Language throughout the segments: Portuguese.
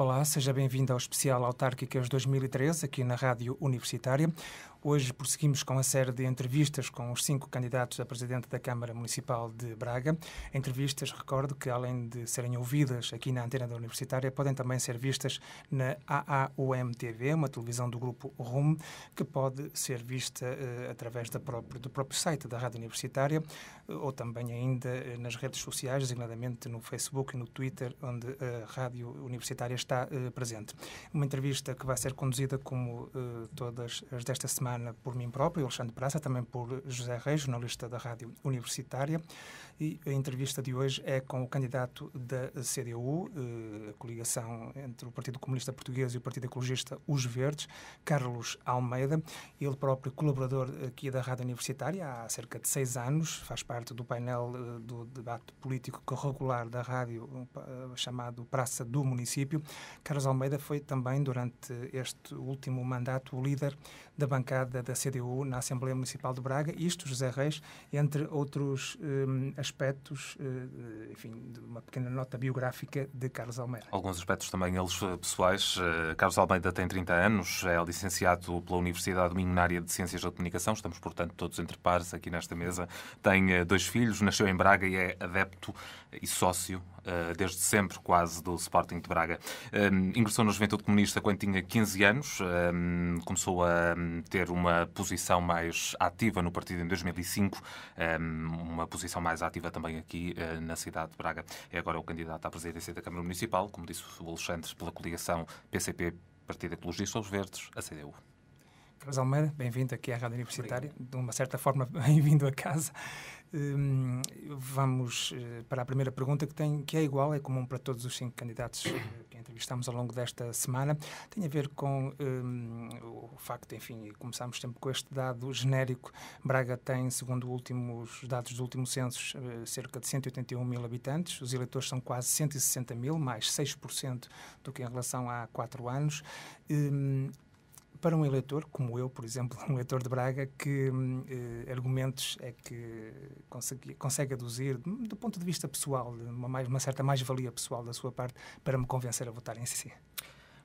Olá, seja bem-vindo ao especial Autárquicas 2013 aqui na Rádio Universitária. Hoje prosseguimos com a série de entrevistas com os cinco candidatos a presidente da Câmara Municipal de Braga. Entrevistas, recordo que além de serem ouvidas aqui na antena da Universitária, podem também ser vistas na AAUM-TV, uma televisão do grupo RUM, que pode ser vista uh, através própria, do próprio site da Rádio Universitária uh, ou também ainda uh, nas redes sociais, designadamente no Facebook e no Twitter, onde a Rádio Universitária está está uh, presente. Uma entrevista que vai ser conduzida, como uh, todas as desta semana, por mim próprio, Alexandre Praça, também por José Reis, jornalista da Rádio Universitária. E a entrevista de hoje é com o candidato da CDU, eh, a coligação entre o Partido Comunista Português e o Partido Ecologista Os Verdes, Carlos Almeida, ele próprio colaborador aqui da Rádio Universitária há cerca de seis anos, faz parte do painel eh, do debate político regular da rádio eh, chamado Praça do Município. Carlos Almeida foi também, durante este último mandato, o líder da bancada da CDU na Assembleia Municipal de Braga, isto, José Reis, entre outros um, aspectos, uh, enfim, de uma pequena nota biográfica de Carlos Almeida. Alguns aspectos também eles eh, pessoais. Uh, Carlos Almeida tem 30 anos, é licenciado pela Universidade Minho na área de Ciências da Comunicação, estamos, portanto, todos entre pares aqui nesta mesa. Tem uh, dois filhos, nasceu em Braga e é adepto e sócio eh, desde sempre quase do Sporting de Braga. Ehm, ingressou na Juventude Comunista quando tinha 15 anos, ehm, começou a hum, ter uma posição mais ativa no partido em 2005, ehm, uma posição mais ativa também aqui eh, na cidade de Braga. É agora o candidato à presidência da Câmara Municipal, como disse o Alexandre, pela coligação PCP Partido Ecologista aos Verdes, a CDU. Carlos Almeida, bem-vindo aqui à Rádio Universitária. Obrigado. De uma certa forma, bem-vindo a casa. Hum, vamos eh, para a primeira pergunta que tem que é igual, é comum para todos os cinco candidatos eh, que entrevistamos ao longo desta semana, tem a ver com hum, o facto, enfim, começámos sempre com este dado genérico. Braga tem, segundo últimos os dados do último censo, eh, cerca de 181 mil habitantes. Os eleitores são quase 160 mil, mais 6% do que em relação a quatro anos. Hum, para um eleitor, como eu, por exemplo, um eleitor de Braga, que hum, eh, argumentos é que consegue, consegue aduzir hum, do ponto de vista pessoal, uma, mais, uma certa mais-valia pessoal da sua parte, para me convencer a votar em si?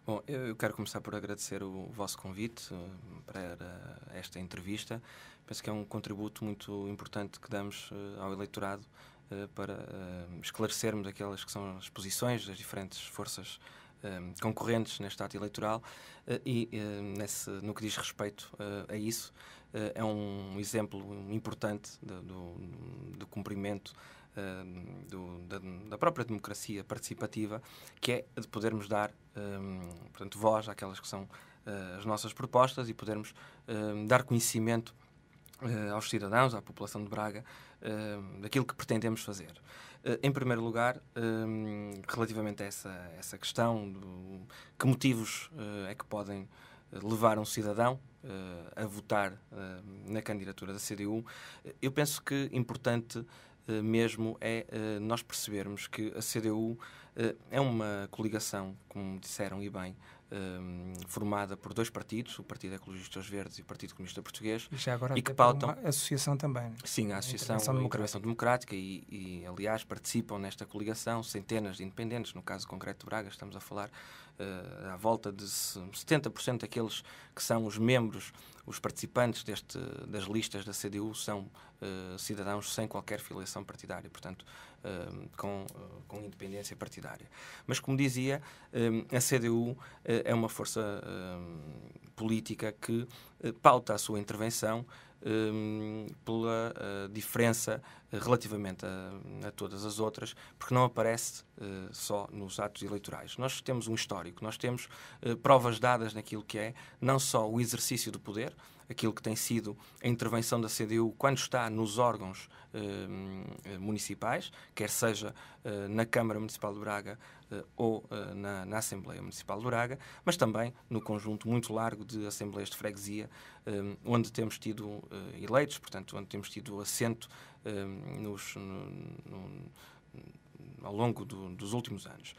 Bom, eu quero começar por agradecer o vosso convite hum, para esta entrevista. Penso que é um contributo muito importante que damos eh, ao eleitorado eh, para eh, esclarecermos aquelas que são as posições das diferentes forças Ehm, concorrentes neste ato eleitoral eh, e ehm, nesse, no que diz respeito eh, a isso eh, é um exemplo importante do, do, do cumprimento ehm, do, da, da, própria democracia participativa, que é de podermos dar portanto, voz àquelas que são as nossas propostas e podermos dar conhecimento aos cidadãos, à população de Braga, daquilo que pretendemos fazer. Eh, em primeiro lugar, ehm, relativamente a essa, essa questão, de que motivos eh, é que podem eh, levar um cidadão a votar na candidatura da CDU, eu penso que importante mesmo é nós percebermos que a CDU é uma coligação, como disseram e bem, Ehm, formada por dois partidos, o Partido Ecologistas Verdes e o Partido Comunista Português. E já agora e que pautam... uma associação também. Né? Sim, a Associação a Democrática, Democrática e, e, aliás, participam nesta coligação centenas de independentes, no caso concreto de Braga, estamos a falar uh, à volta de 70% daqueles que são os membros, os participantes deste, das listas da CDU são uh, cidadãos sem qualquer filiação partidária, portanto, uh, com, com independência partidária. Mas, como dizia, a CDU é uma força política que pauta a sua intervenção Ehm, pela uh, diferença relativamente a, a, todas as outras, porque não aparece uh, só nos atos eleitorais. Nós temos um histórico, nós temos uh, provas dadas naquilo que é não só o exercício do poder, aquilo que tem sido a intervenção da CDU quando está nos órgãos eh, eh, municipais, quer seja eh, na Câmara Municipal de Braga eh, ou eh, na, na, Assembleia Municipal de Braga, mas também no conjunto muito largo de assembleias de freguesia, eh, onde temos tido eleitos, portanto, onde temos tido assento nos. No, no, ao longo do, dos últimos anos.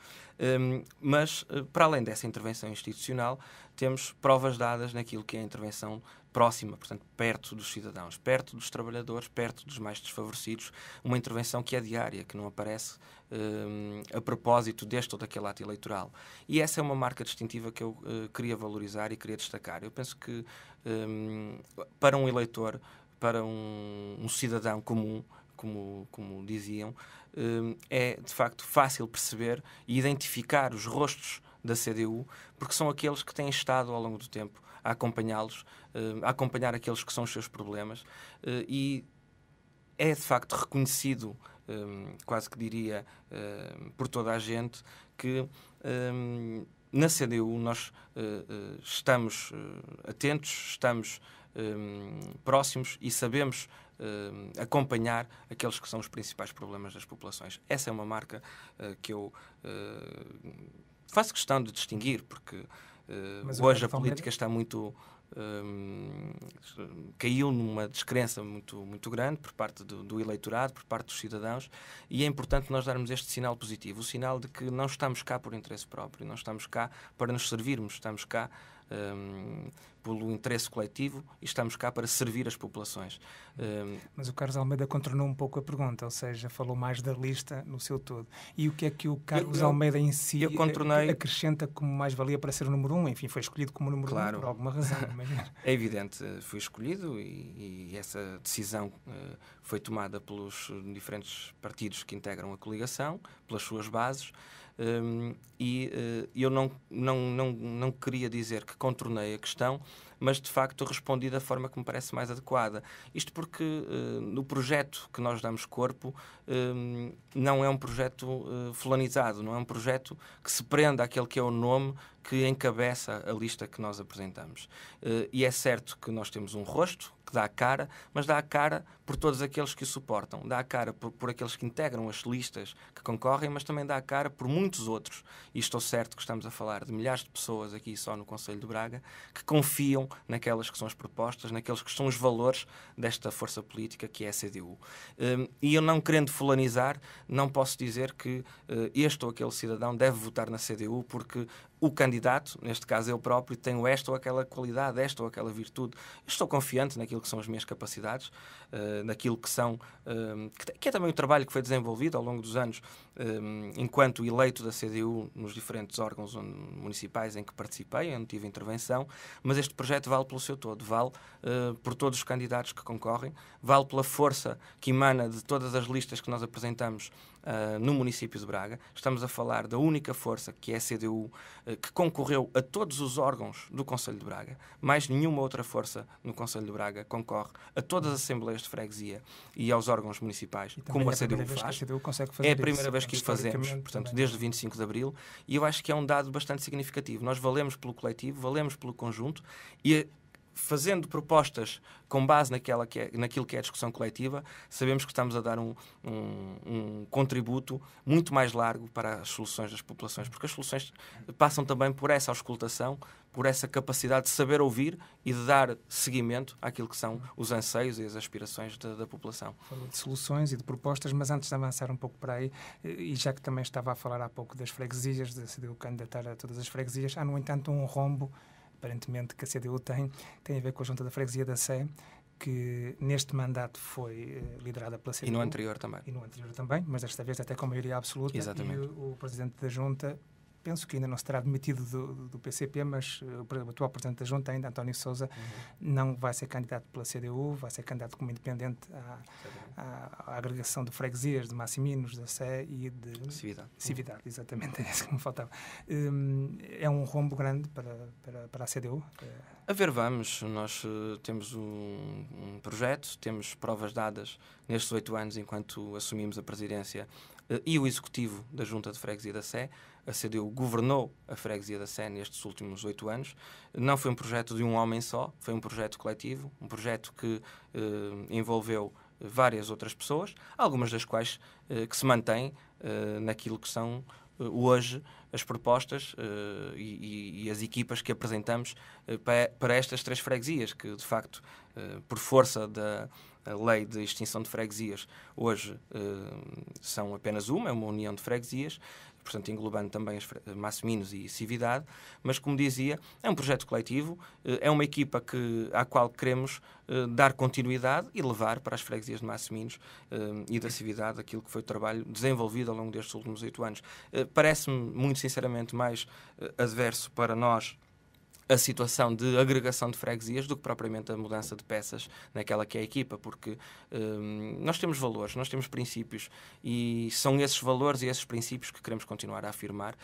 Um, mas, eh, para além dessa intervenção institucional, temos provas dadas naquilo que é a intervenção próxima, portanto, perto dos cidadãos, perto dos trabalhadores, perto dos mais desfavorecidos, uma intervenção que é diária, que não aparece um, a propósito deste ou daquele ato eleitoral. E essa é uma marca distintiva que eu uh, queria valorizar e queria destacar. Eu penso que, um, para um eleitor, para um, um cidadão comum, como, como diziam, Hum, é de facto fácil perceber e identificar os rostos da CDU, porque são aqueles que têm estado ao longo do tempo a acompanhá-los, hum, a acompanhar aqueles que são os seus problemas eh, e é de facto reconhecido, hum, quase que diria por toda a gente, que na CDU nós eh, eh, estamos atentos, estamos próximos e sabemos uh, acompanhar aqueles que são os principais problemas das populações. Essa é uma marca uh, que eu eh, faço questão de distinguir, porque hoje a política está muito. Um, caiu numa descrença muito, muito grande por parte do, do, eleitorado, por parte dos cidadãos, e é importante nós darmos este sinal positivo o sinal de que não estamos cá por interesse próprio, não estamos cá para nos servirmos, estamos cá um, pelo interesse coletivo e estamos cá para servir as populações. Hum, Mas o Carlos Almeida contornou um pouco a pergunta, ou seja, falou mais da lista no seu todo. E o que é que o Carlos eu, Almeida em si eu contornei... acrescenta como mais-valia para ser o número um? Enfim, foi escolhido como número claro. um por alguma razão. É, é evidente, fui escolhido e, e essa decisão uh, foi tomada pelos diferentes partidos que integram a coligação, pelas suas bases. Um, e uh, eu não, não, não, não queria dizer que contornei a questão, mas de facto respondi da forma que me parece mais adequada. Isto porque uh, no projeto que nós damos corpo hum, não é um projeto uh, fulanizado, não é um projeto que se prenda àquele que é o nome que encabeça a lista que nós apresentamos. Uh, e é certo que nós temos um rosto, que dá a cara, mas dá a cara por todos aqueles que o suportam, dá a cara por, por aqueles que integram as listas que concorrem, mas também dá a cara por muitos outros. E estou certo que estamos a falar de milhares de pessoas aqui só no Conselho de Braga que confiam naquelas que são as propostas, naqueles que são os valores desta força política que é a CDU. Hum, e eu, não querendo fulanizar, não posso dizer que eh, este ou aquele cidadão deve votar na CDU porque o candidato, neste caso eu próprio, tenho esta ou aquela qualidade, esta ou aquela virtude. estou confiante naquilo que são as minhas capacidades, eh, naquilo que são, eh, que, é também o trabalho que foi desenvolvido ao longo dos anos, eh, enquanto eleito da CDU nos diferentes órgãos municipais em que participei, onde tive intervenção, mas este projeto vale pelo seu todo, vale por todos os candidatos que concorrem, vale pela força que emana de todas as listas que nós apresentamos uh, no município de Braga. Estamos a falar da única força que é a CDU, uh, ah, que concorreu a todos os órgãos do Conselho de Braga. Mais nenhuma outra força no Conselho de Braga concorre a todas as assembleias de freguesia e aos órgãos municipais, como é a, CDU faz. A CDU é a primeira isso, vez que o fazemos, portanto, também. desde 25 de abril, e eu acho que é um dado bastante significativo. Nós valemos pelo coletivo, valemos pelo conjunto e fazendo propostas com base naquela que é, naquilo que é a discussão coletiva, sabemos que estamos a dar um, um, um, contributo muito mais largo para as soluções das populações, porque as soluções passam também por essa auscultação, por essa capacidade de saber ouvir e de dar seguimento àquilo que são os anseios e as aspirações da, da população. Falou de soluções e de propostas, mas antes de avançar um pouco para aí, e já que também estava a falar há pouco das freguesias, de se candidatar a todas as freguesias, há, no entanto, um rombo aparentemente, que a CDU tem, tem a ver com a Junta da Freguesia da Sé, que neste mandato foi eh, liderada pela CDU. E no anterior também. E no anterior também, mas desta vez até com maioria absoluta. Exatamente. E o, o presidente da Junta penso que ainda não será demitido do, do PCP, mas eh, o atual presidente da Junta, ainda António Souza, uhum. não vai ser candidato pela CDU, vai ser candidato como independente à, à, à agregação de freguesias, de Massiminos, da Sé e de Cividade. Cividade, uhum. exatamente, é isso que me faltava. Um, é um rombo grande para, para, para a CDU? A ver, vamos. Nós uh, temos um, um projeto, temos provas dadas nestes oito anos enquanto assumimos a presidência eh, e o executivo da Junta de Freguesia da Sé, a CDU governou a freguesia da Sé nestes últimos oito anos. Não foi um projeto de um homem só, foi um projeto coletivo, um projeto que eh, envolveu várias outras pessoas, algumas das quais eh, que se mantêm eh, naquilo que são eh, hoje as propostas eh, e, e, as equipas que apresentamos para, para, estas três freguesias, que de facto, por força da, a lei de extinção de freguesias hoje eh, são apenas uma, é uma união de freguesias, portanto englobando também as Massiminos e Cividade, mas como dizia, é um projeto coletivo, eh, é uma equipa que, à qual queremos uh, dar continuidade e levar para as freguesias de Massiminos uh, e da Cividade aquilo que foi o trabalho desenvolvido ao longo destes últimos oito anos. Uh, Parece-me, muito sinceramente, mais adverso para nós a situação de agregação de freguesias do que propriamente a mudança de peças naquela que é a equipa, porque hum, nós temos valores, nós temos princípios e são esses valores e esses princípios que queremos continuar a afirmar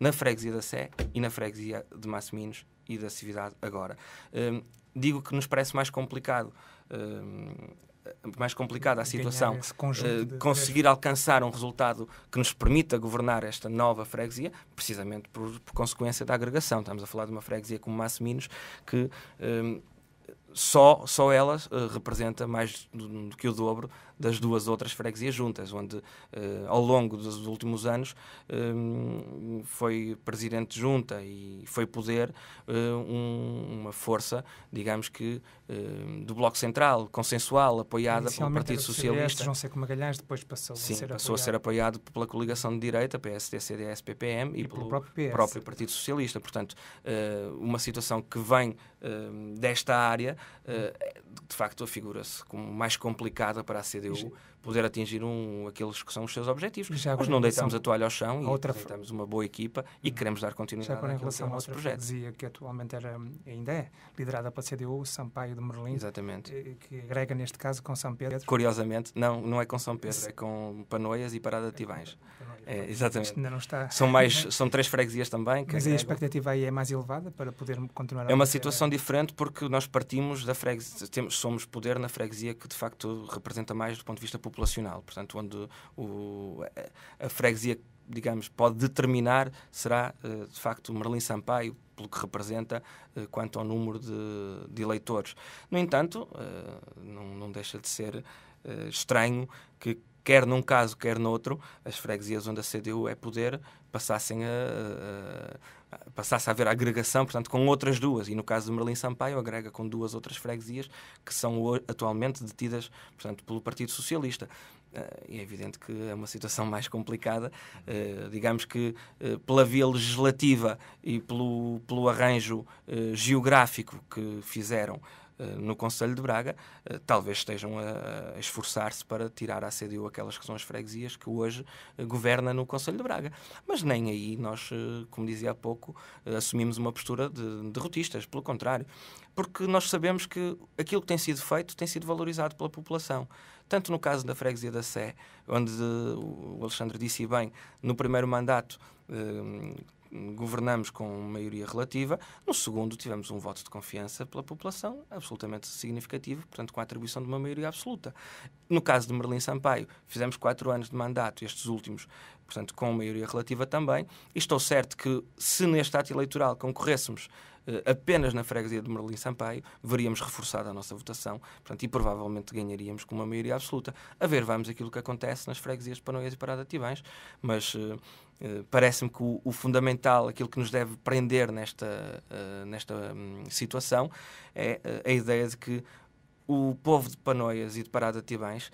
na freguesia da Sé e na freguesia de Massiminos e da Cividade agora. Hum, digo que nos parece mais complicado hum, eh, mais complicada a situação, eh, conseguir alcançar um resultado que nos permita governar esta nova freguesia, precisamente por, por consequência da agregação. Estamos a falar de uma freguesia como Minos, que eh, só, só ela uh, representa mais do, do, que o dobro das duas outras freguesias juntas, onde uh, ao longo dos últimos anos um, eh, foi presidente junta e foi poder uh, um, uma força, digamos que, uh, do Bloco Central, consensual, apoiada pelo Partido Socialista. CDS, João Seco Magalhães depois passou, Sim, a, ser passou a ser apoiado pela coligação de direita, PSD, CDS, PPM e, e pelo, próprio, próprio, Partido Socialista. Portanto, uma situação que vem desta área de facto afigura-se como mais complicada para a CDU poder atingir um, aqueles que são os seus objetivos. Já não deitamos a toalha ao chão e temos uma boa equipa e hum. queremos dar continuidade agora, em é relação ao nosso outra projeto. Dizia que atualmente era, ainda é liderada pela CDU, Sampaio de Merlim, Exatamente. Eh, que agrega neste caso com São Pedro. Curiosamente, não, não é com São Pedro, é com Panoias e Parada de Tivães. É, exatamente. ainda não está. São, mais, são três freguesias também. Mas a é- expectativa aí é mais elevada para poder continuar é a É uma situação diferente porque nós partimos da freguesia, temos, somos poder na freguesia que de facto representa mais do ponto de vista populacional. Portanto, onde o, a freguesia digamos, pode determinar será, eh, de facto, Merlin Sampaio, pelo que representa eh, quanto ao número de, de eleitores. No entanto, eh, não deixa de ser estranho que quer num caso, quer noutro, as freguesias onde a CDU é poder passassem a, a, a, passasse a haver agregação, portanto, com outras duas. E no caso de Merlin Sampaio, agrega com duas outras freguesias que são atualmente detidas, portanto, pelo Partido Socialista. Eh, e é evidente que é uma situação mais complicada. Eh, digamos que eh, pela via legislativa e pelo, pelo arranjo geográfico que fizeram eh, no Conselho de Braga, eh, talvez estejam a, esforçar-se para tirar à CDU aquelas que são as freguesias que hoje eh, governa no Conselho de Braga. Mas nem aí nós, como dizia há pouco, assumimos uma postura de derrotistas, pelo contrário, porque nós sabemos que aquilo que tem sido feito tem sido valorizado pela população tanto no caso da freguesia da Sé, onde o Alexandre disse bem, no primeiro mandato governamos com maioria relativa. No segundo, tivemos um voto de confiança pela população, absolutamente significativo, portanto, com a atribuição de uma maioria absoluta. No caso de Merlin Sampaio, fizemos quatro anos de mandato, estes últimos, portanto, com maioria relativa também. E estou certo que, se neste ato eleitoral concorrêssemos eh, apenas na freguesia de Merlin Sampaio, veríamos reforçada a nossa votação portanto, e provavelmente ganharíamos com uma maioria absoluta. A ver, vamos aquilo que acontece nas freguesias de Panoias e Parada Tibães, mas eh, eh, parece-me que o, o, fundamental, aquilo que nos deve prender nesta, nesta hum, situação, é a ideia de que o povo de Panoias e de Parada Tibães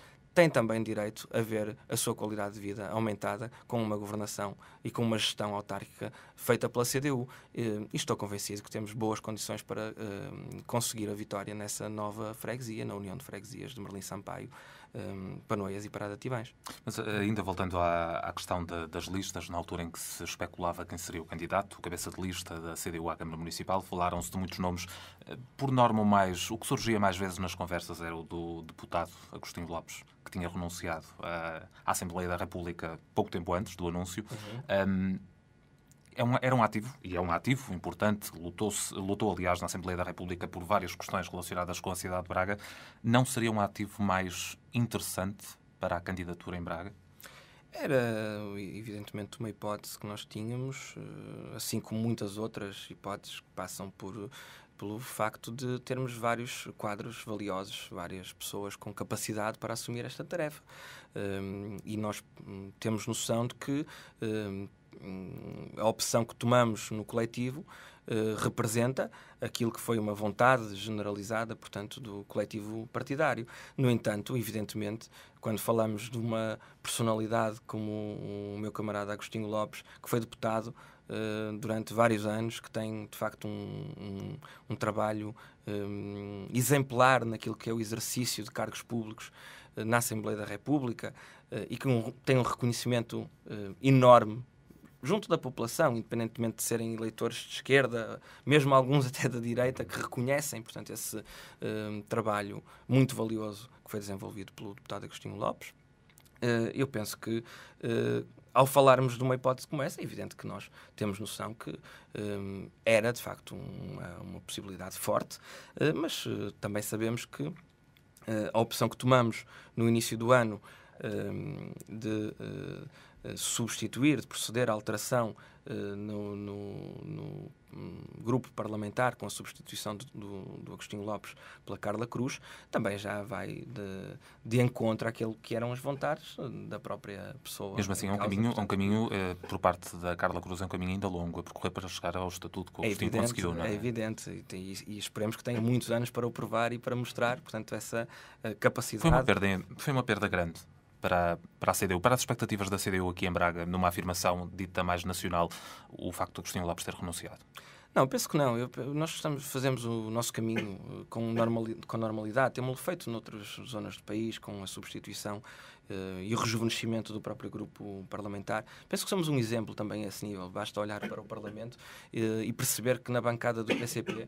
tem também direito a ver a sua qualidade de vida aumentada com uma governação e com uma gestão autárquica feita pela CDU. E estou convencido que temos boas condições para eh, conseguir a vitória nessa nova freguesia, na União de Freguesias de Merlin Sampaio um, ehm, Panoias e para Tibães. Mas eh, ainda voltando à, à questão da, das listas, na altura em que se especulava quem seria o candidato, o cabeça de lista da CDU à Câmara Municipal, falaram-se de muitos nomes. Eh, por norma, mais, o que surgia mais vezes nas conversas era o do deputado Agostinho Lopes, que tinha renunciado à Assembleia da República pouco tempo antes do anúncio. Uhum. Um, ehm, é um, era um ativo, e é um ativo importante, lutou, lutou, aliás, na Assembleia da República por várias questões relacionadas com a cidade de Braga. Não seria um ativo mais interessante para a candidatura em Braga? Era, evidentemente, uma hipótese que nós tínhamos, eh, assim como muitas outras hipóteses que passam por pelo facto de termos vários quadros valiosos, várias pessoas com capacidade para assumir esta tarefa. Ehm, e nós hum, temos noção de que hum, a opção que tomamos no coletivo eh, representa aquilo que foi uma vontade generalizada, portanto, do coletivo partidário. No entanto, evidentemente, quando falamos de uma personalidade como o meu camarada Agostinho Lopes, que foi deputado eh, durante vários anos, que tem de facto um, um, um trabalho eh, exemplar naquilo que é o exercício de cargos públicos na Assembleia da República e que um, tem um reconhecimento enorme junto da população, independentemente de serem eleitores de esquerda, mesmo alguns até da direita, que reconhecem, portanto, esse hum, trabalho muito valioso que foi desenvolvido pelo deputado Agostinho Lopes. Uh, eu penso que, uh, ao falarmos de uma hipótese como essa, é evidente que nós temos noção que hum, era, de facto, uma, uma possibilidade forte, eh, mas também sabemos que a opção que tomamos no início do ano hum, de eh, substituir, de proceder à alteração eh, no, no, no, hum, grupo parlamentar com a substituição do, do, Agostinho Lopes pela Carla Cruz, também já vai de, de encontro àquilo que eram as vontades eh, da própria pessoa. Mesmo assim, é um caminho, é portanto, um caminho por parte da Carla Cruz, é um caminho ainda longo a percorrer para chegar ao estatuto que o é Agostinho evidente, conseguiu, não é? É evidente, e, tem, e, esperemos que tenha muitos anos para o provar e para mostrar, portanto, essa capacidade. Foi uma perda, foi uma perda grande para, para a CDU, para as expectativas da CDU aqui em Braga, numa afirmação dita mais nacional, o facto de Agostinho Lopes ter renunciado? Não, penso que não. Eu, nós estamos, fazemos o nosso caminho eh, com, normali, com normalidade. Temos-lo feito noutras zonas do país, com a substituição uh, e o rejuvenescimento do próprio grupo parlamentar. Penso que somos um exemplo também a esse nível. Basta olhar para o Parlamento uh, e perceber que na bancada do PCP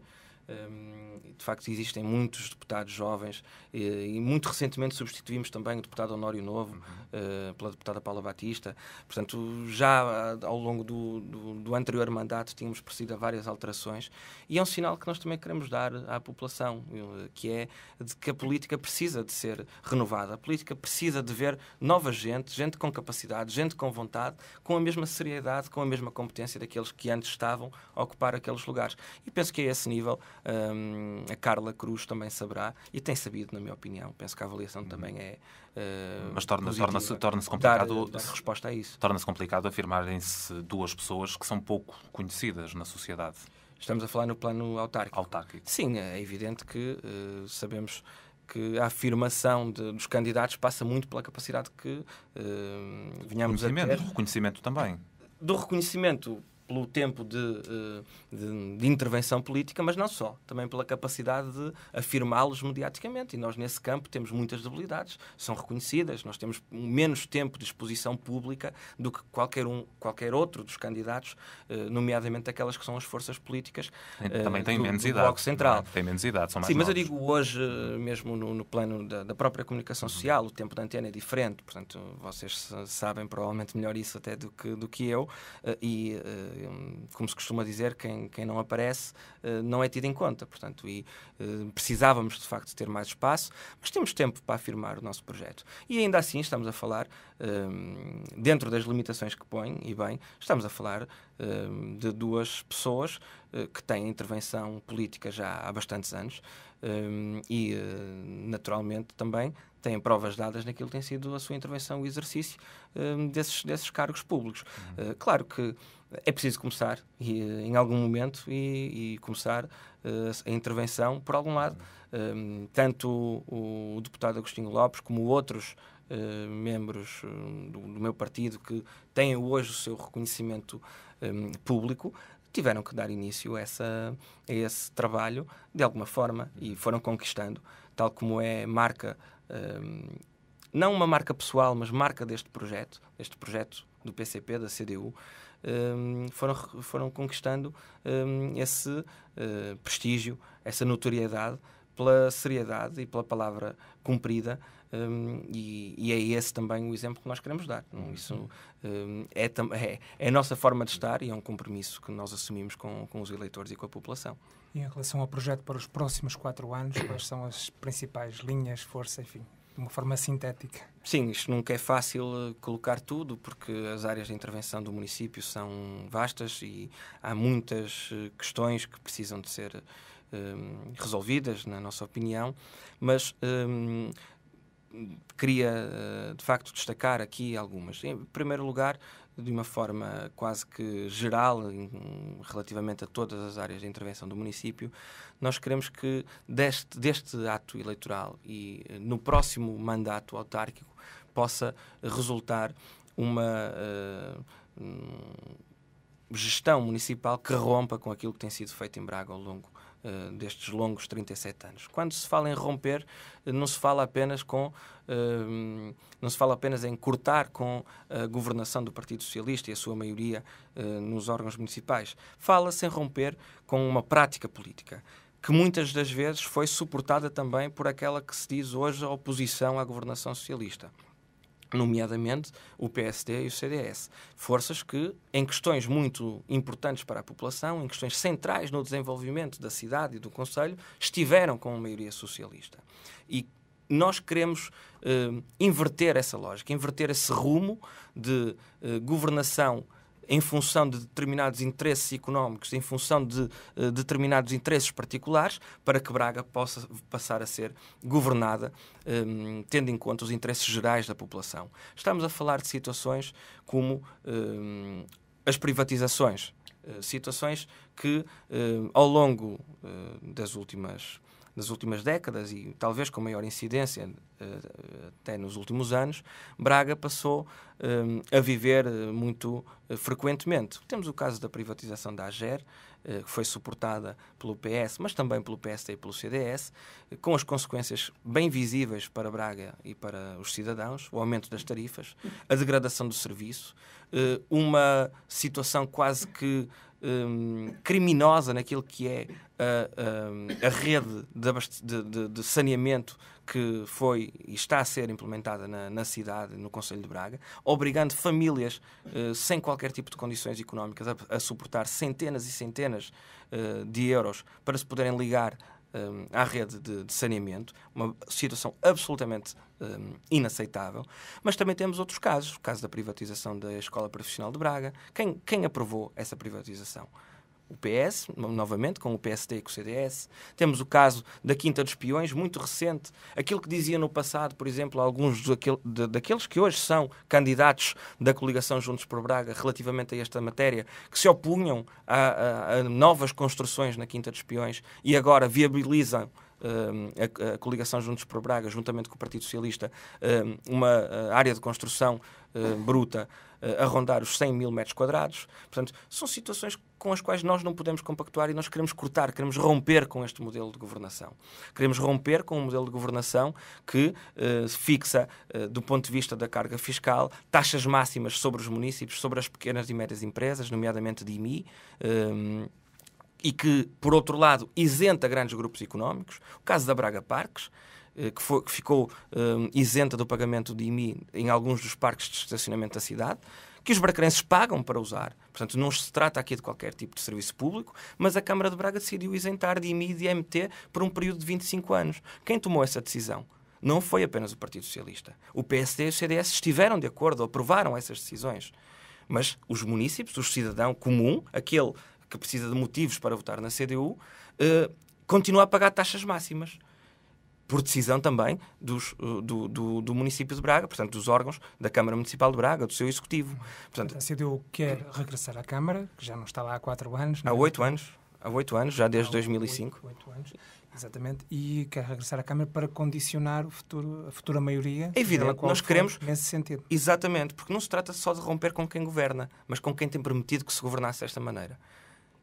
de facto, existem muitos deputados jovens eh, e, muito recentemente substituímos também o deputado Honório Novo uhum. eh, pela deputada Paula Batista. Portanto, já ah, ao longo do, do, do anterior mandato tínhamos a várias alterações e é um sinal que nós também queremos dar à população, eh, que é de que a política precisa de ser renovada, a política precisa de ver nova gente, gente com capacidade, gente com vontade, com a mesma seriedade, com a mesma competência daqueles que antes estavam a ocupar aqueles lugares. E penso que a é esse nível um, a Carla Cruz também saberá e tem sabido, na minha opinião. Penso que a avaliação também é. Uh, Mas torna-se torna torna complicado. Dar, dar resposta a isso. Torna-se complicado afirmarem-se duas pessoas que são pouco conhecidas na sociedade. Estamos a falar no plano autárquico. autárquico. Sim, é evidente que uh, sabemos que a afirmação de, dos candidatos passa muito pela capacidade que uh, ah, vinhamos a ter. Do reconhecimento também. Do reconhecimento pelo tempo de, eh, de, de, intervenção política, mas não só, também pela capacidade de afirmá-los mediaticamente. E nós, nesse campo, temos muitas debilidades, são reconhecidas, nós temos menos tempo de exposição pública do que qualquer, um, qualquer outro dos candidatos, eh, nomeadamente aquelas que são as forças políticas eh, também uh, tem do, menos do idade, Bloco Central. Tem menos idade, são mais Sim, novos. mas eu digo hoje, mesmo no, no plano da, da, própria comunicação uhum. social, uhum. o tempo da antena é diferente, portanto, vocês sabem provavelmente melhor isso até do que, do que eu, uh, e uh, Hum, como se costuma dizer, quem, quem não aparece eh, não é tido em conta. Portanto, e eh, precisávamos de facto ter mais espaço, mas temos tempo para afirmar o nosso projeto. E ainda assim estamos a falar, hum, dentro das limitações que põe, e bem, estamos a falar hum, de duas pessoas eh, que têm intervenção política já há bastantes anos e, naturalmente, também têm provas dadas naquilo que tem sido a sua intervenção e exercício desses, desses cargos públicos. Uhum. Claro que é preciso começar e, eh, em algum momento e, e começar uh, a intervenção por algum lado. Um, ehm, tanto o, o, deputado Agostinho Lopes como outros uh, membros hum, do, do, meu partido que têm hoje o seu reconhecimento um, público tiveram que dar início a, essa, a esse trabalho de alguma forma e foram conquistando, tal como é marca. Um, não uma marca pessoal, mas marca deste projeto, deste projeto do PCP, da CDU, um, ehm, foram, foram conquistando um, ehm, esse uh, prestígio, essa notoriedade pela seriedade e pela palavra cumprida. Um, ehm, e, e, é esse também o exemplo que nós queremos dar. Uhum. Isso um, é, é, é, a nossa forma de estar e é um compromisso que nós assumimos com, com os eleitores e com a população. E em relação ao projeto para os próximos quatro anos, quais são as principais linhas, força, enfim, de uma forma sintética. Sim, isto nunca é fácil eh, colocar tudo, porque as áreas de intervenção do município são vastas e há muitas eh, questões que precisam de ser um, eh, resolvidas, na nossa opinião, mas um, queria de facto destacar aqui algumas. Em primeiro lugar, de uma forma quase que geral, em, relativamente a todas as áreas de intervenção do município, nós queremos que deste, deste ato eleitoral e eh, no próximo mandato autárquico possa resultar uma uh, gestão municipal que rompa com aquilo que tem sido feito em Braga ao longo uh, destes longos 37 anos. Quando se fala em romper, eh, não se fala apenas com uh, não se fala apenas em cortar com a governação do Partido Socialista e a sua maioria uh, nos órgãos municipais. Fala-se em romper com uma prática política que muitas das vezes foi suportada também por aquela que se diz hoje a oposição à governação socialista nomeadamente o PSD e o CDS. Forças que, em questões muito importantes para a população, em questões centrais no desenvolvimento da cidade e do Conselho, estiveram com a maioria socialista. E nós queremos eh, inverter essa lógica, inverter esse rumo de eh, governação em função de determinados interesses económicos, em função de uh, determinados interesses particulares, para que Braga possa passar a ser governada, um, ehm, tendo em conta os interesses gerais da população. Estamos a falar de situações como um, ehm, as privatizações, eh, situações que, eh, ao longo das últimas nas últimas décadas e talvez com maior incidência eh, até nos últimos anos, Braga passou eh, a viver eh, muito frequentemente. Temos o caso da privatização da AGER, que foi suportada pelo PS, mas também pelo PSD e pelo CDS, com as consequências bem visíveis para Braga e para os cidadãos, o aumento das tarifas, a degradação do serviço, uma situação quase que um, criminosa naquilo que é a, ah, a, ah, a rede de, de, de, saneamento que foi e está a ser implementada na, na cidade, no Conselho de Braga, obrigando famílias uh, sem qualquer tipo de condições económicas a, a suportar centenas e centenas uh, de euros para se poderem ligar um, à rede de, de, saneamento, uma situação absolutamente um, inaceitável. Mas também temos outros casos, o caso da privatização da Escola Profissional de Braga. Quem, quem aprovou essa privatização? o PS, novamente, com o PSD e com o CDS. Temos o caso da Quinta dos Peões, muito recente. Aquilo que dizia no passado, por exemplo, alguns daqueles que hoje são candidatos da coligação Juntos por Braga relativamente a esta matéria, que se opunham a, a, a novas construções na Quinta dos Peões e agora viabilizam Ehm, a, a, coligação Juntos por Braga, juntamente com o Partido Socialista, ehm, uma eh, área de construção ehm, bruta eh, a rondar os 100 mil metros quadrados. Portanto, são situações com as quais nós não podemos compactuar e nós queremos cortar, queremos romper com este modelo de governação. Queremos romper com um modelo de governação que eh, fixa, eh, do ponto de vista da carga fiscal, taxas máximas sobre os municípios, sobre as pequenas e médias empresas, nomeadamente de IMI. Eh, e que, por outro lado, isenta grandes grupos económicos. O caso da Braga Parques, eh, que, foi, que ficou um, eh, isenta do pagamento de IMI em alguns dos parques de estacionamento da cidade, que os bracarenses pagam para usar. Portanto, não se trata aqui de qualquer tipo de serviço público, mas a Câmara de Braga decidiu isentar de IMI e de IMT por um período de 25 anos. Quem tomou essa decisão? Não foi apenas o Partido Socialista. O PSD e o CDS estiveram de acordo, aprovaram essas decisões mas os municípios, o cidadão comum, aquele que precisa de motivos para votar na CDU, eh, continua a pagar taxas máximas por decisão também dos, eh, do, do, do, município de Braga, portanto, dos órgãos da Câmara Municipal de Braga, do seu executivo. Portanto, a CDU quer regressar à Câmara, que já não está lá há quatro anos. Há é? oito é? anos, há oito anos, já desde há 2005. Oito anos, exatamente, e quer regressar à Câmara para condicionar o futuro, a futura maioria. É evidente, nós queremos. Nesse sentido. Exatamente, porque não se trata só de romper com quem governa, mas com quem tem permitido que se governasse desta maneira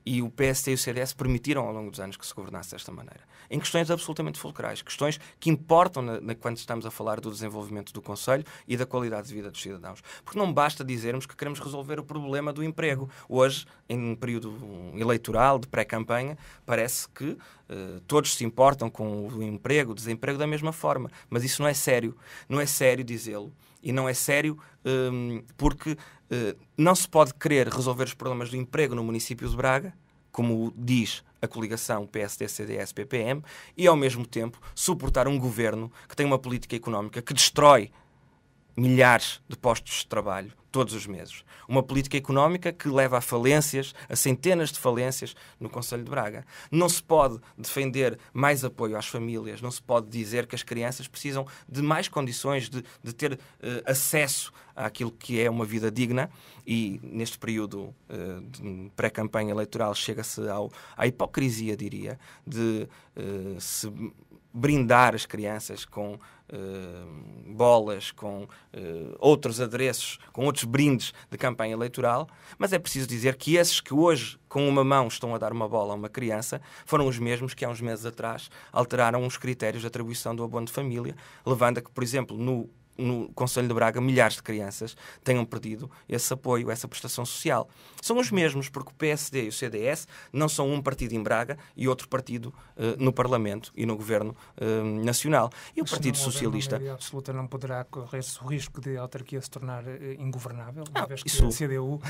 e o PST e o CDS permitiram ao longo dos anos que se governasse desta maneira. Em questões absolutamente fulcrais, questões que importam na, na, quando estamos a falar do desenvolvimento do Conselho e da qualidade de vida dos cidadãos. Porque não basta dizermos que queremos resolver o problema do emprego. Hoje, em um período eleitoral, de pré-campanha, parece que eh, todos se importam com o emprego, o desemprego da mesma forma. Mas isso não é sério. Não é sério dizê-lo e não é sério um, porque uh, não se pode querer resolver os problemas do emprego no município de Braga, como diz a coligação PSD-CDS-PPM, e ao mesmo tempo suportar um governo que tem uma política económica que destrói milhares de postos de trabalho todos os meses. Uma política económica que leva a falências, a centenas de falências no Conselho de Braga. Não se pode defender mais apoio às famílias, não se pode dizer que as crianças precisam de mais condições de, de ter uh, acesso àquilo que é uma vida digna e neste período uh, de pré-campanha eleitoral chega-se à hipocrisia, diria, de uh, se brindar as crianças com Uh, bolas, com uh, outros adereços, com outros brindes de campanha eleitoral, mas é preciso dizer que esses que hoje, com uma mão, estão a dar uma bola a uma criança, foram os mesmos que há uns meses atrás alteraram os critérios de atribuição do abono de família, levando a que, por exemplo, no no Conselho de Braga milhares de crianças tenham perdido esse apoio, essa prestação social. São os mesmos, porque o PSD e o CDS não são um partido em Braga e outro partido uh, no Parlamento e no Governo uh, Nacional. E Mas o Partido Socialista. A absoluta não poderá correr-se o risco de a autarquia se tornar eh, ingovernável, uma ah, vez que isso... CDU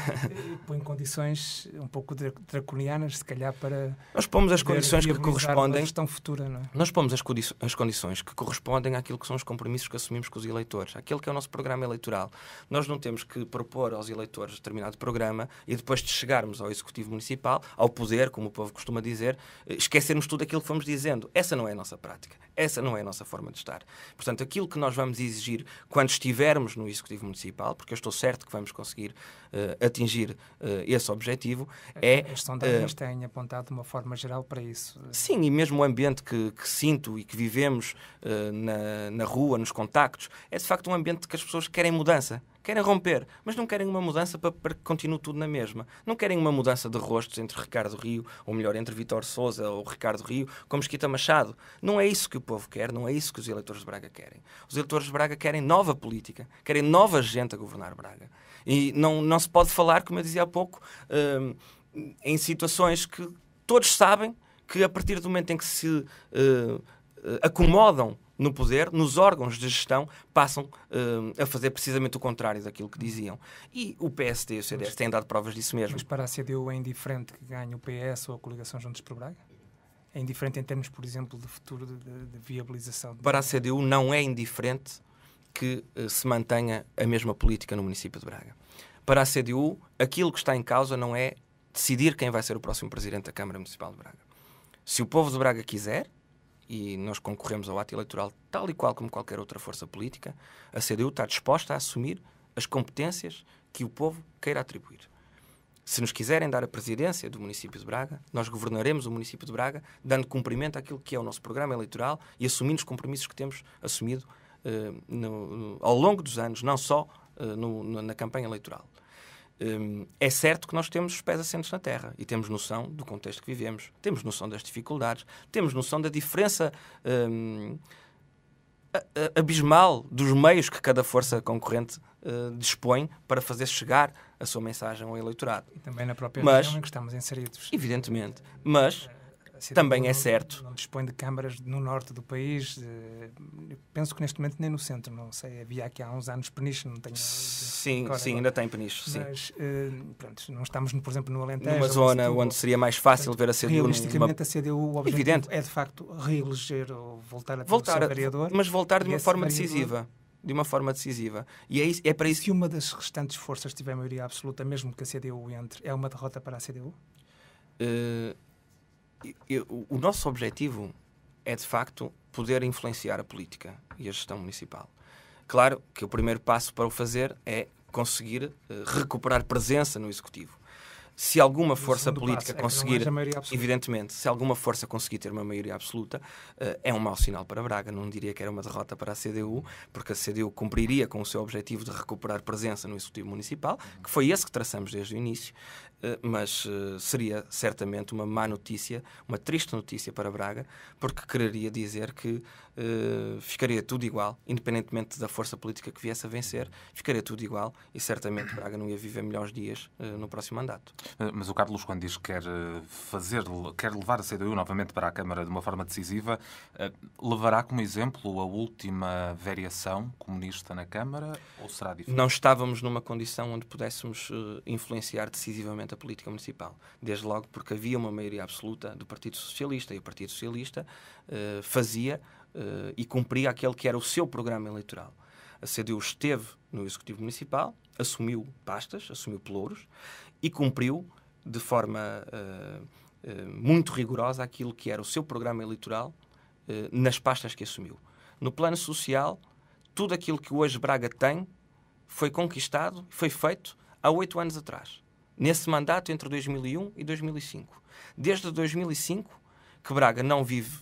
põe condições um pouco draconianas, se calhar, para. Nós pomos as condições que correspondem. Futura, é? Nós pomos as, as condições que correspondem àquilo que são os compromissos que assumimos com os eleitores eleitores, aquele que é o nosso programa eleitoral. Nós não temos que propor aos eleitores determinado programa e depois de chegarmos ao Executivo Municipal, ao poder, como o povo costuma dizer, eh, esquecermos tudo aquilo que fomos dizendo. Essa não é a nossa prática. Essa não é a nossa forma de estar. Portanto, aquilo que nós vamos exigir quando estivermos no Executivo Municipal, porque eu estou certo que vamos conseguir uh, atingir uh, esse objetivo, é. As sondagens uh, têm apontado de uma forma geral para isso. Sim, e mesmo o ambiente que, que sinto e que vivemos eh, na, na rua, nos contactos, é de facto um ambiente que as pessoas querem mudança. Querem romper, mas não querem uma mudança para, para que continue tudo na mesma. Não querem uma mudança de rostos entre Ricardo Rio, ou melhor, entre Vitor Souza ou Ricardo Rio, como esquita Machado. Não é isso que o povo quer, não é isso que os eleitores de Braga querem. Os eleitores de Braga querem nova política, querem nova gente a governar Braga. E não, não se pode falar, como eu dizia há pouco, hum, em situações que todos sabem que a partir do momento em que se uh, acomodam no poder, nos órgãos de gestão, passam uh, a fazer precisamente o contrário daquilo que diziam. E o PSD e o CDS têm dado provas disso mesmo. Mas para a CDU é indiferente que ganhe o PS ou a coligação Juntos por Braga? É indiferente em termos, por exemplo, de futuro de, de, de viabilização? De... Para a CDU não é indiferente que uh, se mantenha a mesma política no município de Braga. Para a CDU, aquilo que está em causa não é decidir quem vai ser o próximo presidente da Câmara Municipal de Braga. Se o povo de Braga quiser, e nós concorremos ao ato eleitoral tal e qual como qualquer outra força política, a CDU está disposta a assumir as competências que o povo queira atribuir. Se nos quiserem dar a presidência do município de Braga, nós governaremos o município de Braga, dando cumprimento àquilo que é o nosso programa eleitoral e assumindo os compromissos que temos assumido eh, no, no, ao longo dos anos, não só eh, no, na campanha eleitoral. Hum, é certo que nós temos os pés assentos na terra e temos noção do contexto que vivemos, temos noção das dificuldades, temos noção da diferença hum, abismal dos meios que cada força concorrente uh, dispõe para fazer chegar a sua mensagem ao eleitorado. E também na própria mas, região em que estamos inseridos. Evidentemente. Mas também é certo. Não, não dispõe de câmaras no norte do país, de, eh, penso que neste momento nem no centro, não sei, havia aqui há uns anos Peniche, não tenho... Sim, agora, sim, ainda tem Peniche, sim. Mas, uh, pronto, não estamos, por exemplo, no Alentejo... Numa é zona tipo, onde seria mais fácil portanto, ver a CDU... Realisticamente, numa... a CDU, o Evidente. é, de facto, reeleger ou voltar a ter voltar, o vereador... Mas voltar de uma forma decisiva de uma forma decisiva. E é, isso, é para isso. Se uma das restantes forças tiver maioria absoluta, mesmo que a CDU entre, é uma derrota para a CDU? Uh, eh, eu, o nosso objetivo é, de facto, poder influenciar a política e a gestão municipal. Claro que o primeiro passo para o fazer é conseguir uh, recuperar presença no executivo se alguma força política passo, é conseguir, é evidentemente, se alguma força conseguir ter uma maioria absoluta, uh, é um mau sinal para Braga. Não diria que era uma derrota para a CDU, porque a CDU cumpriria com o seu objetivo de recuperar presença no Executivo Municipal, que foi esse que traçamos desde o início, uh, mas uh, seria certamente uma má notícia, uma triste notícia para Braga, porque quereria dizer que ficaria tudo igual, independentemente da força política que viesse a vencer, ficaria tudo igual e certamente Braga não ia viver melhores dias no próximo mandato. Eh, mas o Carlos, quando diz que quer, eh, fazer, quer levar a CDU novamente para a Câmara de uma forma decisiva, eh, levará como exemplo a última variação comunista na Câmara ou será diferente? Não estávamos numa condição onde pudéssemos influenciar decisivamente a política municipal. Desde logo porque havia uma maioria absoluta do Partido Socialista e o Partido Socialista fazia e cumpria aquele que era o seu programa eleitoral. A CDU esteve no Executivo Municipal, assumiu pastas, assumiu pelouros e cumpriu de forma uh, uh, muito rigorosa aquilo que era o seu programa eleitoral uh, nas pastas que assumiu. No plano social, tudo aquilo que hoje Braga tem foi conquistado, foi feito há oito anos atrás, nesse mandato entre 2001 e 2005. Desde 2005 que Braga não vive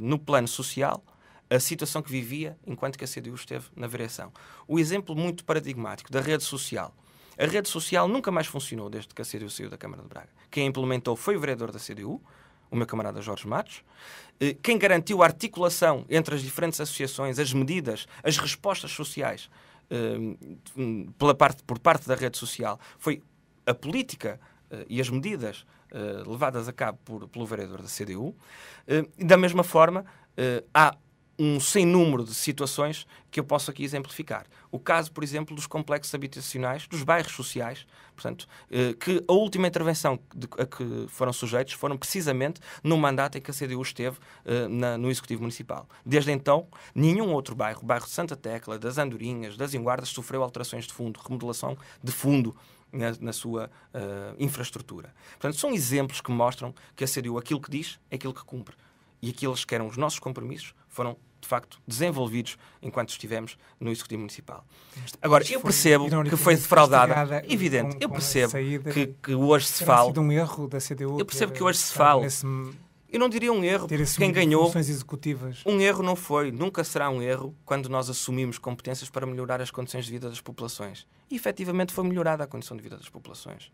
no plano social a situação que vivia enquanto que a CDU esteve na vereação. O exemplo muito paradigmático da rede social a rede social nunca mais funcionou desde que a CDU saiu da Câmara de Braga. Quem a implementou foi o vereador da CDU, o meu camarada Jorge Matos. Eh, quem garantiu a articulação entre as diferentes associações, as medidas, as respostas sociais eh, hum, pela parte, por parte da rede social foi a política eh, e as medidas levadas a cabo por, pelo vereador da CDU. Da mesma forma, há um sem número de situações que eu posso aqui exemplificar. O caso, por exemplo, dos complexos habitacionais, dos bairros sociais, portanto, eh, que a última intervenção a que foram sujeitos foram precisamente no mandato em que a CDU esteve eh, no Executivo Municipal. Desde então, nenhum outro bairro, o bairro de Santa Tecla, das Andorinhas, das Inguardas, sofreu alterações de fundo, remodelação de fundo. Na, na, sua uh, infraestrutura. Portanto, são exemplos que mostram que a CDU aquilo que diz é aquilo que cumpre. E aqueles que eram os nossos compromissos foram de facto, desenvolvidos enquanto estivemos no Executivo Municipal. Agora, eu percebo que foi defraudada. Evidente, eu percebo que, que hoje se fala. um erro da CDU. Eu percebo que hoje se fala. Eu não diria um erro, porque quem ganhou. Executivas. Um erro não foi, nunca será um erro quando nós assumimos competências para melhorar as condições de vida das populações. E efetivamente foi melhorada a condição de vida das populações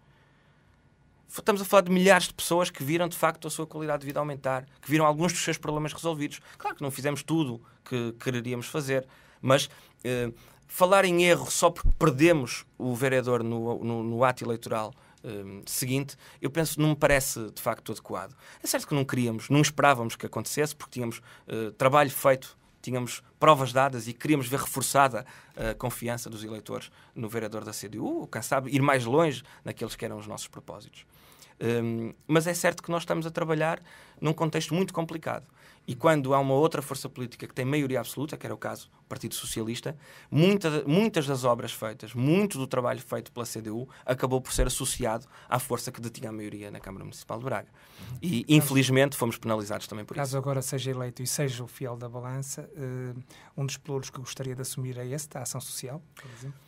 estamos a falar de milhares de pessoas que viram de facto a sua qualidade de vida aumentar, que viram alguns dos seus problemas resolvidos. Claro que não fizemos tudo que quereríamos fazer, mas eh, falar em erro só porque perdemos o vereador no, no, no ato eleitoral eh, seguinte, eu penso não me parece de facto adequado. É certo que não queríamos, não esperávamos que acontecesse, porque tínhamos eh, trabalho feito tínhamos provas dadas e queríamos ver reforçada eh, a confiança dos eleitores no vereador da CDU, ou, quem sabe, ir mais longe naqueles que eram os nossos propósitos. Um, mas é certo que nós estamos a trabalhar num contexto muito complicado. E quando há uma outra força política que tem maioria absoluta, que era o caso do Partido Socialista, muita, muitas das obras feitas, muito do trabalho feito pela CDU, acabou por ser associado à força que detinha a maioria na Câmara Municipal de Braga. Uhum. E, infelizmente, fomos penalizados também por isso. Caso agora seja eleito e seja o fiel da balança, eh, um dos pluros que gostaria de assumir é esse, da ação social, por exemplo?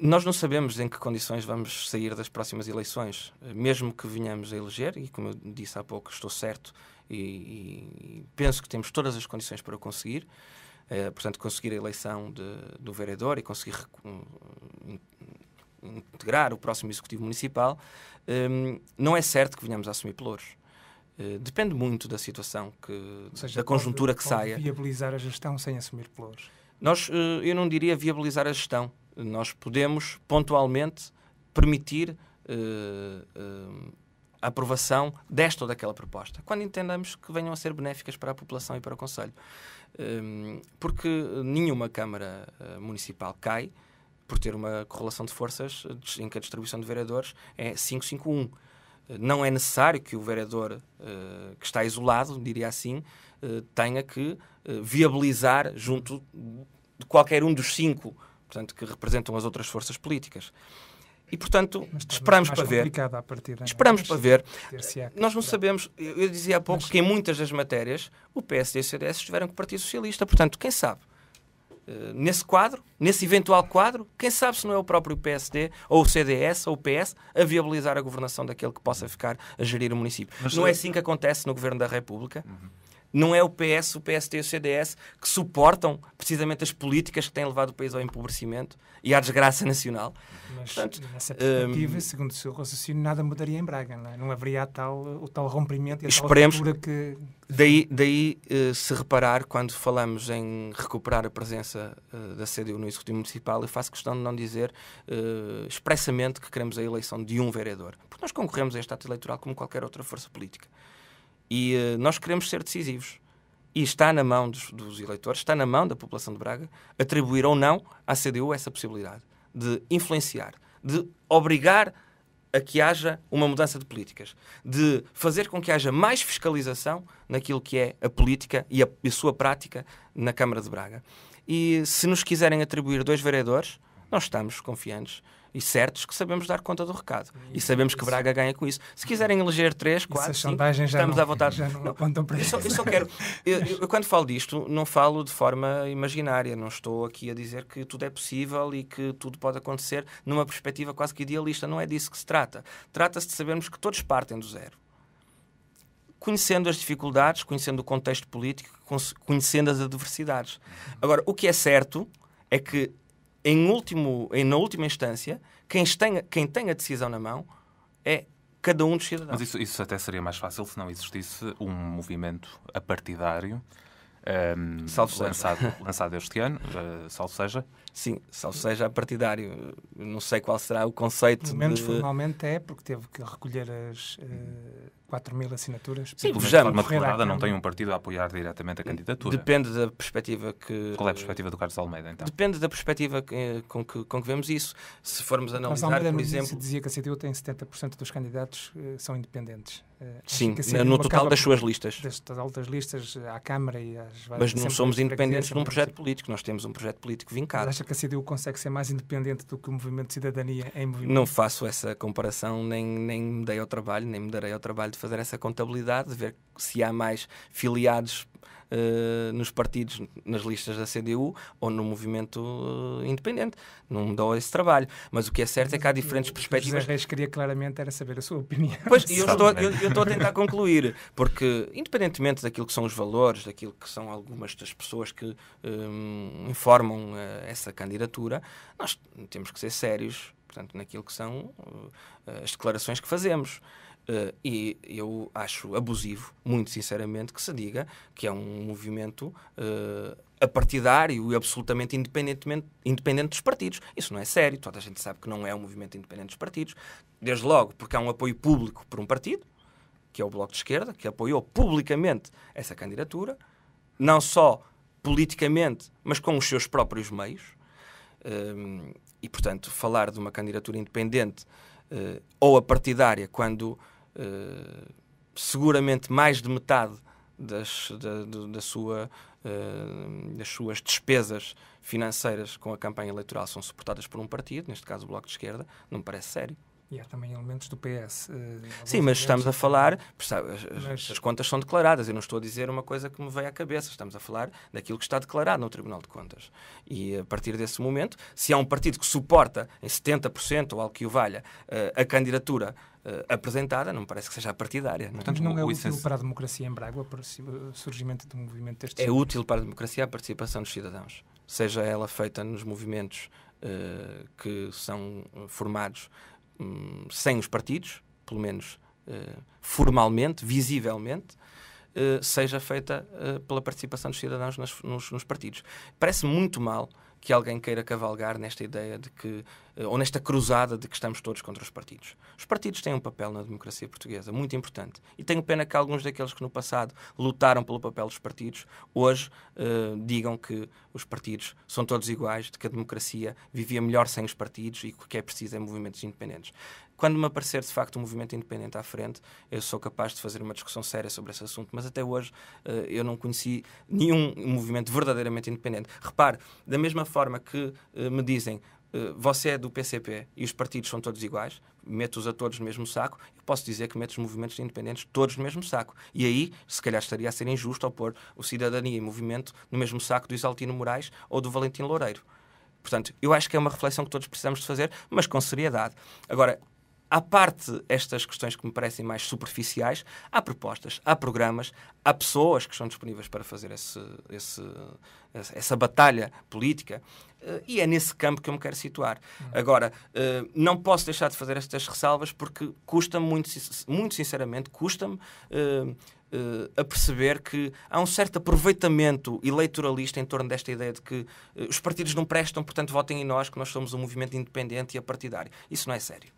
nós não sabemos em que condições vamos sair das próximas eleições, eh, mesmo que venhamos a eleger, e como eu disse há pouco, estou certo e, e penso que temos todas as condições para o conseguir. Eh, portanto, conseguir a eleição de, do vereador e conseguir integrar o próximo Executivo Municipal, ehm, não é certo que venhamos a assumir pelouros. Eh, depende muito da situação, que, Ou seja, da conjuntura pode, que pode saia. viabilizar a gestão sem assumir pelouros? Nós, eu não diria viabilizar a gestão. Nós podemos pontualmente permitir eh, eh, a aprovação desta ou daquela proposta, quando entendamos que venham a ser benéficas para a população e para o Conselho. Eh, porque nenhuma Câmara Municipal cai por ter uma correlação de forças em que a distribuição de vereadores é 5-5-1. Não é necessário que o vereador que está isolado, diria assim, tenha que viabilizar junto de qualquer um dos cinco portanto, que representam as outras forças políticas. E, portanto, né? esperamos para ver. A partir, não? Esperamos Mas, para ver. Nós não sabemos, eu dizia há pouco Mas, que em muitas das matérias o PSD e o CDS estiveram com o Partido Socialista. Portanto, quem sabe? Eh, nesse quadro, nesse eventual quadro, quem sabe se não é o próprio PSD ou o CDS ou o PS a viabilizar a governação daquele que possa ficar a gerir o município. não é assim que acontece no Governo da República. Uhum. Não é o PS, o PST e o CDS que suportam precisamente as políticas que têm levado o país ao empobrecimento e à desgraça nacional. Mas, Portanto, nessa perspectiva, hum, segundo o seu raciocínio, nada mudaria em Braga, não, é? não haveria tal, o tal rompimento e a esperemos, tal que... Daí, daí eh, se reparar, quando falamos em recuperar a presença eh, da CDU no Executivo Municipal, eu faço questão de não dizer eh, expressamente que queremos a eleição de um vereador. Porque nós concorremos a este ato eleitoral como qualquer outra força política. E uh, nós queremos ser decisivos. E está na mão dos, dos, eleitores, está na mão da população de Braga, atribuir ou não à CDU essa possibilidade de influenciar, de obrigar a que haja uma mudança de políticas, de fazer com que haja mais fiscalização naquilo que é a política e a, a sua prática na Câmara de Braga. E se nos quiserem atribuir dois vereadores, nós estamos confiantes e certos que sabemos dar conta do recado. E, e sabemos que Braga ganha com isso. Se quiserem eleger 3, 4, 5, estamos não, à vontade. Já não, apontam para eu só, eu só quero. Eu, eu, quando falo disto, não falo de forma imaginária. Não estou aqui a dizer que tudo é possível e que tudo pode acontecer numa perspectiva quase que idealista. Não é disso que se trata. Trata-se de sabermos que todos partem do zero conhecendo as dificuldades, conhecendo o contexto político, conhecendo as adversidades. Uhum. Agora, o que é certo é que em último, em, na última instância, quem tem, quem tem a decisão na mão é cada um dos cidadãos. Mas isso, isso até seria mais fácil se não existisse um movimento apartidário um, salve lançado, lançado este ano, uh, eh, salvo seja. Sim, salvo seja partidário. Não sei qual será o conceito. Pelo menos de... formalmente é, porque teve que recolher as uh, eh, 4 mil assinaturas. Sim, vejamos. Uma deputada não tem um partido a apoiar diretamente a candidatura. Depende da perspectiva que. Qual é a perspectiva do Carlos Almeida, então? Depende da perspectiva eh, com, que, com que vemos isso. Se formos analisar, Almeida, por exemplo. Se dizia que a CDU tem 70% dos candidatos uh, são independentes. Eh, Sim, assim, no total das suas listas. Das, altas listas eh, à Câmara e às várias... Mas não somos independentes de um projeto político, nós temos um projeto político vincado. Mas acha que a CDU consegue ser mais independente do que o Movimento de Cidadania em movimento? Não faço essa comparação, nem, nem me dei ao trabalho, nem me darei ao trabalho de fazer essa contabilidade, de ver se há mais filiados eh, nos partidos, nas listas da CDU ou no movimento uh, independente. Não me dou esse trabalho. Mas o que é certo é que há diferentes perspectivas. José Reis queria claramente era saber a sua opinião. Pois, eu estou, né? eu, eu estou a tentar concluir, porque independentemente daquilo que são os valores, daquilo que são algumas das pessoas que um, eh, informam uh, essa candidatura, nós temos que ser sérios portanto, naquilo que são uh, as declarações que fazemos. Uh, e eu acho abusivo, muito sinceramente, que se diga que é um movimento uh, apartidário e absolutamente independentemente, independente dos partidos. Isso não é sério, toda a gente sabe que não é um movimento independente dos partidos, desde logo porque há um apoio público por um partido, que é o Bloco de Esquerda, que apoiou publicamente essa candidatura, não só politicamente, mas com os seus próprios meios. Uh, e, portanto, falar de uma candidatura independente eh, ou a partidária quando eh, seguramente mais de metade das, da, da sua, uh, das suas despesas financeiras com a campanha eleitoral são suportadas por um partido, neste caso o Bloco de Esquerda, não me parece sério. E há também elementos do PS. Eh, Sim, mas estamos a falar, as, as, contas são declaradas, eu não estou a dizer uma coisa que me veio à cabeça, estamos a falar daquilo que está declarado no Tribunal de Contas. E a partir desse momento, se há um partido que suporta em 70% ou algo que o valha a candidatura eh, apresentada, não parece que seja partidária. É? Portanto, não, é útil para a democracia em Braga o surgimento de um movimento deste É tipo. útil para a democracia a participação dos cidadãos, seja ela feita nos movimentos uh, que são eh, formados um, sem os partidos, pelo menos uh, formalmente, visivelmente, uh, seja feita pela participação dos cidadãos nas, nos, nos partidos. Parece muito mal que alguém queira cavalgar nesta ideia de que, eh, ou nesta cruzada de que estamos todos contra os partidos. Os partidos têm um papel na democracia portuguesa muito importante e tenho pena que alguns daqueles que no passado lutaram pelo papel dos partidos hoje eh, digam que os partidos são todos iguais, de que a democracia vivia melhor sem os partidos e que o que é preciso é movimentos independentes. Quando me aparecer de facto um movimento independente à frente, eu sou capaz de fazer uma discussão séria sobre esse assunto, mas até hoje uh, eu não conheci nenhum movimento verdadeiramente independente. Repare, da mesma forma que uh, me dizem eh, você é do PCP e os partidos são todos iguais, meto-os a todos no mesmo saco, eu posso dizer que meto os movimentos independentes todos no mesmo saco. E aí, se calhar estaria a ser injusto ao pôr o Cidadania e o Movimento no mesmo saco do Isaltino Moraes ou do Valentim Loureiro. Portanto, eu acho que é uma reflexão que todos precisamos de fazer, mas com seriedade. Agora, à parte estas questões que me parecem mais superficiais, há propostas, há programas, há pessoas que estão disponíveis para fazer esse, esse, essa batalha política. Eh, e é nesse campo que eu me quero situar. Hum. Agora, eh, não posso deixar de fazer estas ressalvas porque custa-me, muito, muito sinceramente, custa-me eh, uh, a perceber que há um certo aproveitamento eleitoralista em torno desta ideia de que uh, os partidos não prestam, portanto votem em nós, que nós somos um movimento independente e apartidário. Isso não é sério.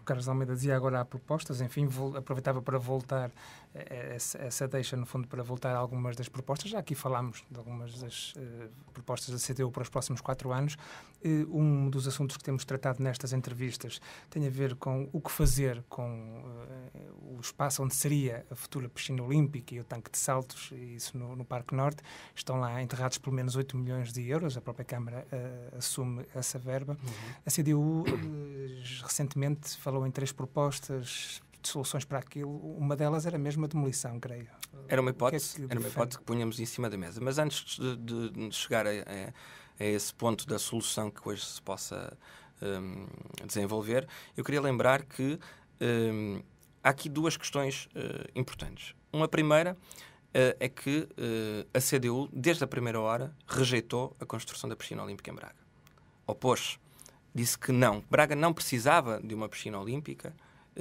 O Carlos Almeida dizia agora há propostas, enfim, aproveitava para voltar eh, essa deixa, no fundo, para voltar a algumas das propostas. Já aqui falámos de algumas das eh, propostas da CDU para os próximos quatro anos. Eh, um dos assuntos que temos tratado nestas entrevistas tem a ver com o que fazer com o espaço onde seria a futura piscina olímpica e o tanque de saltos, e isso no, no, Parque Norte. Estão lá enterrados pelo menos 8 milhões de euros, a própria Câmara assume essa verba. Uhum. A CDU recentemente falou em três propostas de soluções para aquilo, uma delas era mesmo a demolição, creio. Era uma é hipótese, é era uma hipótese que punhamos em cima da mesa. Mas antes de, de chegar a, a, esse ponto da solução que hoje se possa um, desenvolver, eu queria lembrar que um, há aqui duas questões uh, importantes. Uma primeira uh, é que uh, a CDU, desde a primeira hora, rejeitou a construção da piscina olímpica em Braga. Opôs-se. Disse que não. Braga não precisava de uma piscina olímpica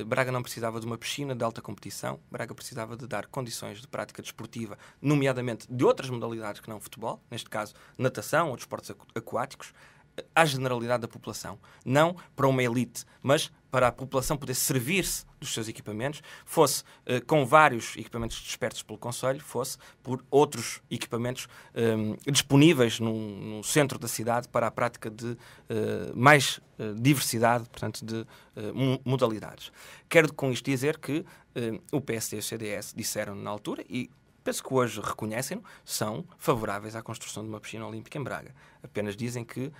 Braga não precisava de uma piscina de alta competição, Braga precisava de dar condições de prática desportiva, nomeadamente de outras modalidades que não futebol, neste caso natação ou desportos aquáticos, à generalidade da população, não para uma elite, mas para a população poder servir-se dos seus equipamentos, fosse eh, com vários equipamentos despertos pelo Conselho, fosse por outros equipamentos eh, disponíveis no, no, centro da cidade para a prática de eh, mais eh, diversidade, portanto, de eh, modalidades. Quero com isto dizer que eh, o PSD e o CDS disseram na altura, e penso que hoje reconhecem, são favoráveis à construção de uma piscina olímpica em Braga. Apenas dizem que uh,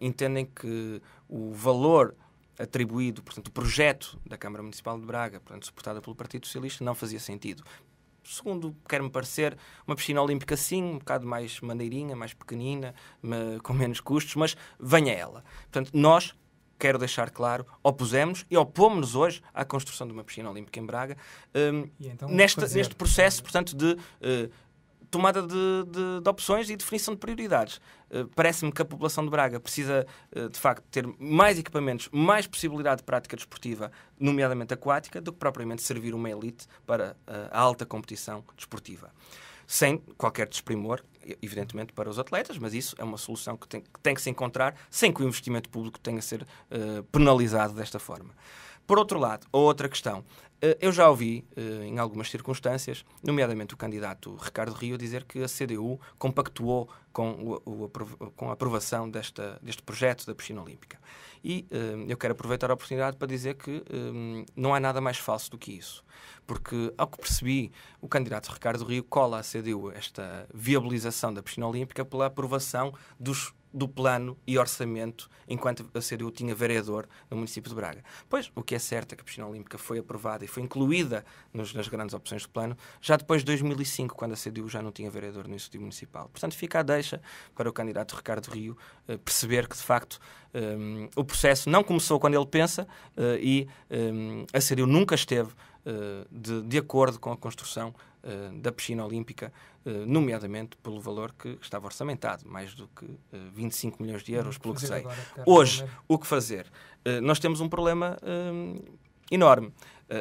entendem que o valor atribuído, portanto, o projeto da Câmara Municipal de Braga, portanto, suportada pelo Partido Socialista, não fazia sentido. Segundo, quer-me parecer, uma piscina olímpica sim, um bocado mais maneirinha, mais pequenina, com menos custos, mas venha ela. Portanto, nós quero deixar claro, opusemos e opomos-nos hoje à construção de uma piscina olímpica em Braga, um, então, neste, neste processo, portanto, de uh, tomada de, de, de, opções e definição de prioridades. Uh, Parece-me que a população de Braga precisa, uh, de facto, ter mais equipamentos, mais possibilidade de prática desportiva, nomeadamente aquática, do que propriamente servir uma elite para a alta competição desportiva sem qualquer desprimor, evidentemente, para os atletas, mas isso é uma solução que tem que, tem que se encontrar sem que o investimento público tenha a ser uh, penalizado desta forma. Por outro lado, outra questão. Eh, eu já ouvi, eh, em algumas circunstâncias, nomeadamente o candidato Ricardo Rio, dizer que a CDU compactuou com, o, com a aprovação desta, deste projeto da piscina olímpica. E eh, eu quero aproveitar a oportunidade para dizer que não há nada mais falso do que isso. Porque, ao que percebi, o candidato Ricardo Rio cola à CDU esta viabilização da piscina olímpica pela aprovação dos do plano e orçamento enquanto a CDU tinha vereador no município de Braga. Pois, o que é certo é que a piscina olímpica foi aprovada e foi incluída nos, nas grandes opções do plano já depois de 2005, quando a CDU já não tinha vereador no instituto Municipal. Portanto, fica a deixa para o candidato Ricardo Rio eh, perceber que, de facto, eh, o processo não começou quando ele pensa eh, e eh, a CDU nunca esteve de, de acordo com a construção eh, da piscina olímpica, eh, nomeadamente pelo valor que estava orçamentado, mais do que 25 eh, milhões de euros, hum, pelo que sei. Hoje, o que fazer? nós temos um problema hum, enorme.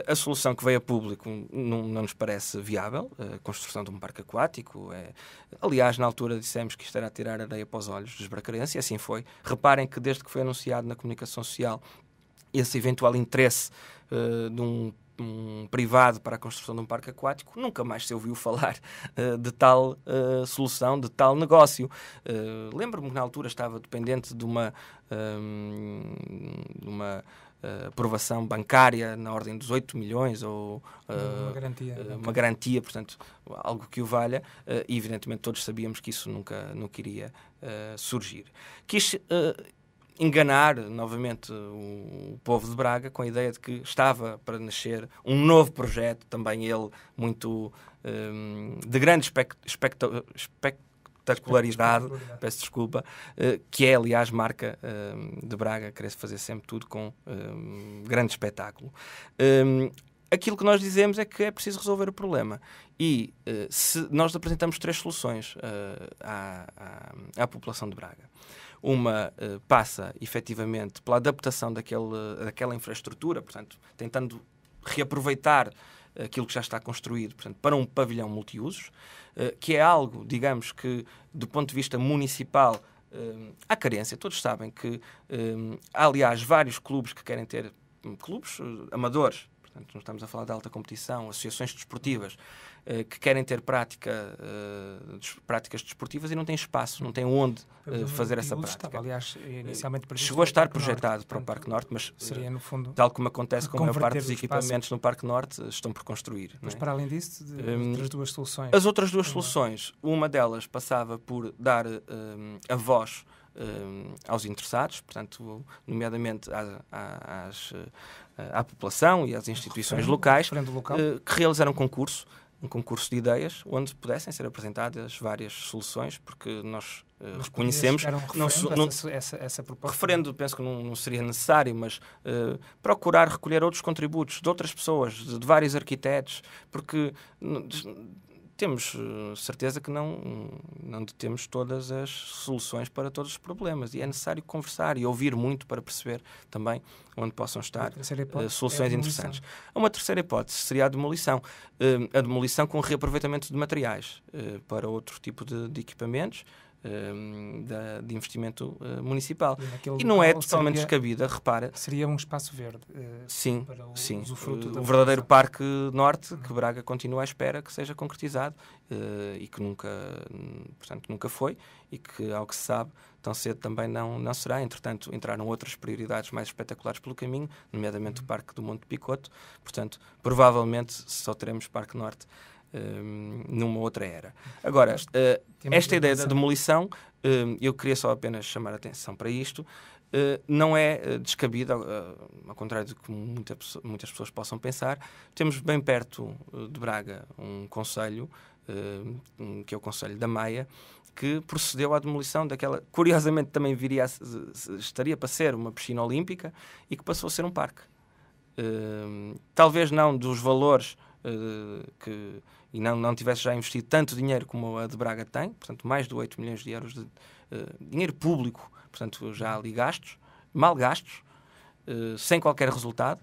A solução que veio a público não, não nos parece viável, a construção de um parque aquático. É... Aliás, na altura dissemos que isto era a tirar areia para os olhos dos bracarenses, e assim foi. Reparem que desde que foi anunciado na comunicação social esse eventual interesse uh, de um um privado para a construção de um parque aquático, nunca mais se ouviu falar uh, de tal uh, solução, de tal negócio. Uh, Lembro-me que na altura estava dependente de uma, ehm, de uma aprovação bancária na ordem dos 8 milhões ou uma garantia, uma, garantia, portanto, algo que o valha, e evidentemente todos sabíamos que isso nunca, nunca iria surgir. Quis enganar novamente o, povo de Braga com a ideia de que estava para nascer um novo projeto, também ele muito um, de grande espectacularidade, peço desculpa, eh, que é aliás marca hum, de Braga, querer fazer sempre tudo com um, grande espetáculo. Um, aquilo que nós dizemos é que é preciso resolver o problema. E eh, se nós apresentamos três soluções eh, à, à, à população de Braga. Uma eh, passa, efetivamente, pela adaptação daquele, daquela infraestrutura, portanto, tentando reaproveitar aquilo que já está construído portanto, para um pavilhão multiusos, eh, que é algo, digamos que, do ponto de vista municipal, uh, há carência. Todos sabem que há, aliás, vários clubes que querem ter um, clubes amadores Portanto, não estamos a falar de alta competição, associações desportivas eh, que querem ter prática, eh, des, práticas desportivas e não têm espaço, não têm onde eh, fazer essa prática. Estava, aliás, inicialmente Chegou a estar projetado Norte, para o Parque Norte, mas seria, no fundo, tal como acontece com a maior parte dos equipamentos no Parque Norte, estão por construir. Mas é? para além disso, de, hum, outras duas soluções. As outras duas soluções, uma delas passava por dar a voz aos interessados, portanto, nomeadamente às, às, eh, à população e às instituições locais local. Eh, que realizaram um concurso, um concurso de ideias, onde pudessem ser apresentadas várias soluções, porque nós eh, reconhecemos. Um não, não, essa, essa, proposta? Referendo, penso que não, não seria necessário, mas uh, procurar recolher outros contributos de outras pessoas, de, de vários arquitetos, porque temos eh, certeza que não, não detemos todas as soluções para todos os problemas e é necessário conversar e ouvir muito para perceber também onde possam estar eh, é soluções é interessantes. Uma terceira hipótese seria a demolição. Eh, a demolição com reaproveitamento de materiais para outro tipo de, de equipamentos, Ehm, de investimento eh, municipal. E, e, não é totalmente seria, descabida, repara. Seria um espaço verde. Eh, sim, para o, sim. Eh, o verdadeiro Parque Norte, que uhum. Braga continua à espera que seja concretizado e que nunca, portanto, nunca foi e que, ao que se sabe, tão cedo também não, não será. Entretanto, entraram outras prioridades mais espetaculares pelo caminho, nomeadamente o uhum. Parque do Monte Picoto. Portanto, provavelmente só teremos Parque Norte Ehm, numa outra era. Agora, uh, esta ideia da demolição, ehm, eu queria só apenas chamar a atenção para isto, uh, não é eh, descabida, uh, ao contrário do que muita, muitas pessoas possam pensar. Temos bem perto de Braga um conselho, que é o Conselho da Maia, que procedeu à demolição daquela, curiosamente também viria a, estaria para ser uma piscina olímpica e que passou a ser um parque. Ehm, talvez não dos valores que e não, não tivesse já investido tanto dinheiro como a de Braga tem, portanto, mais de 8 milhões de euros de uh, dinheiro público, portanto, já ali gastos, mal gastos, uh, sem qualquer resultado,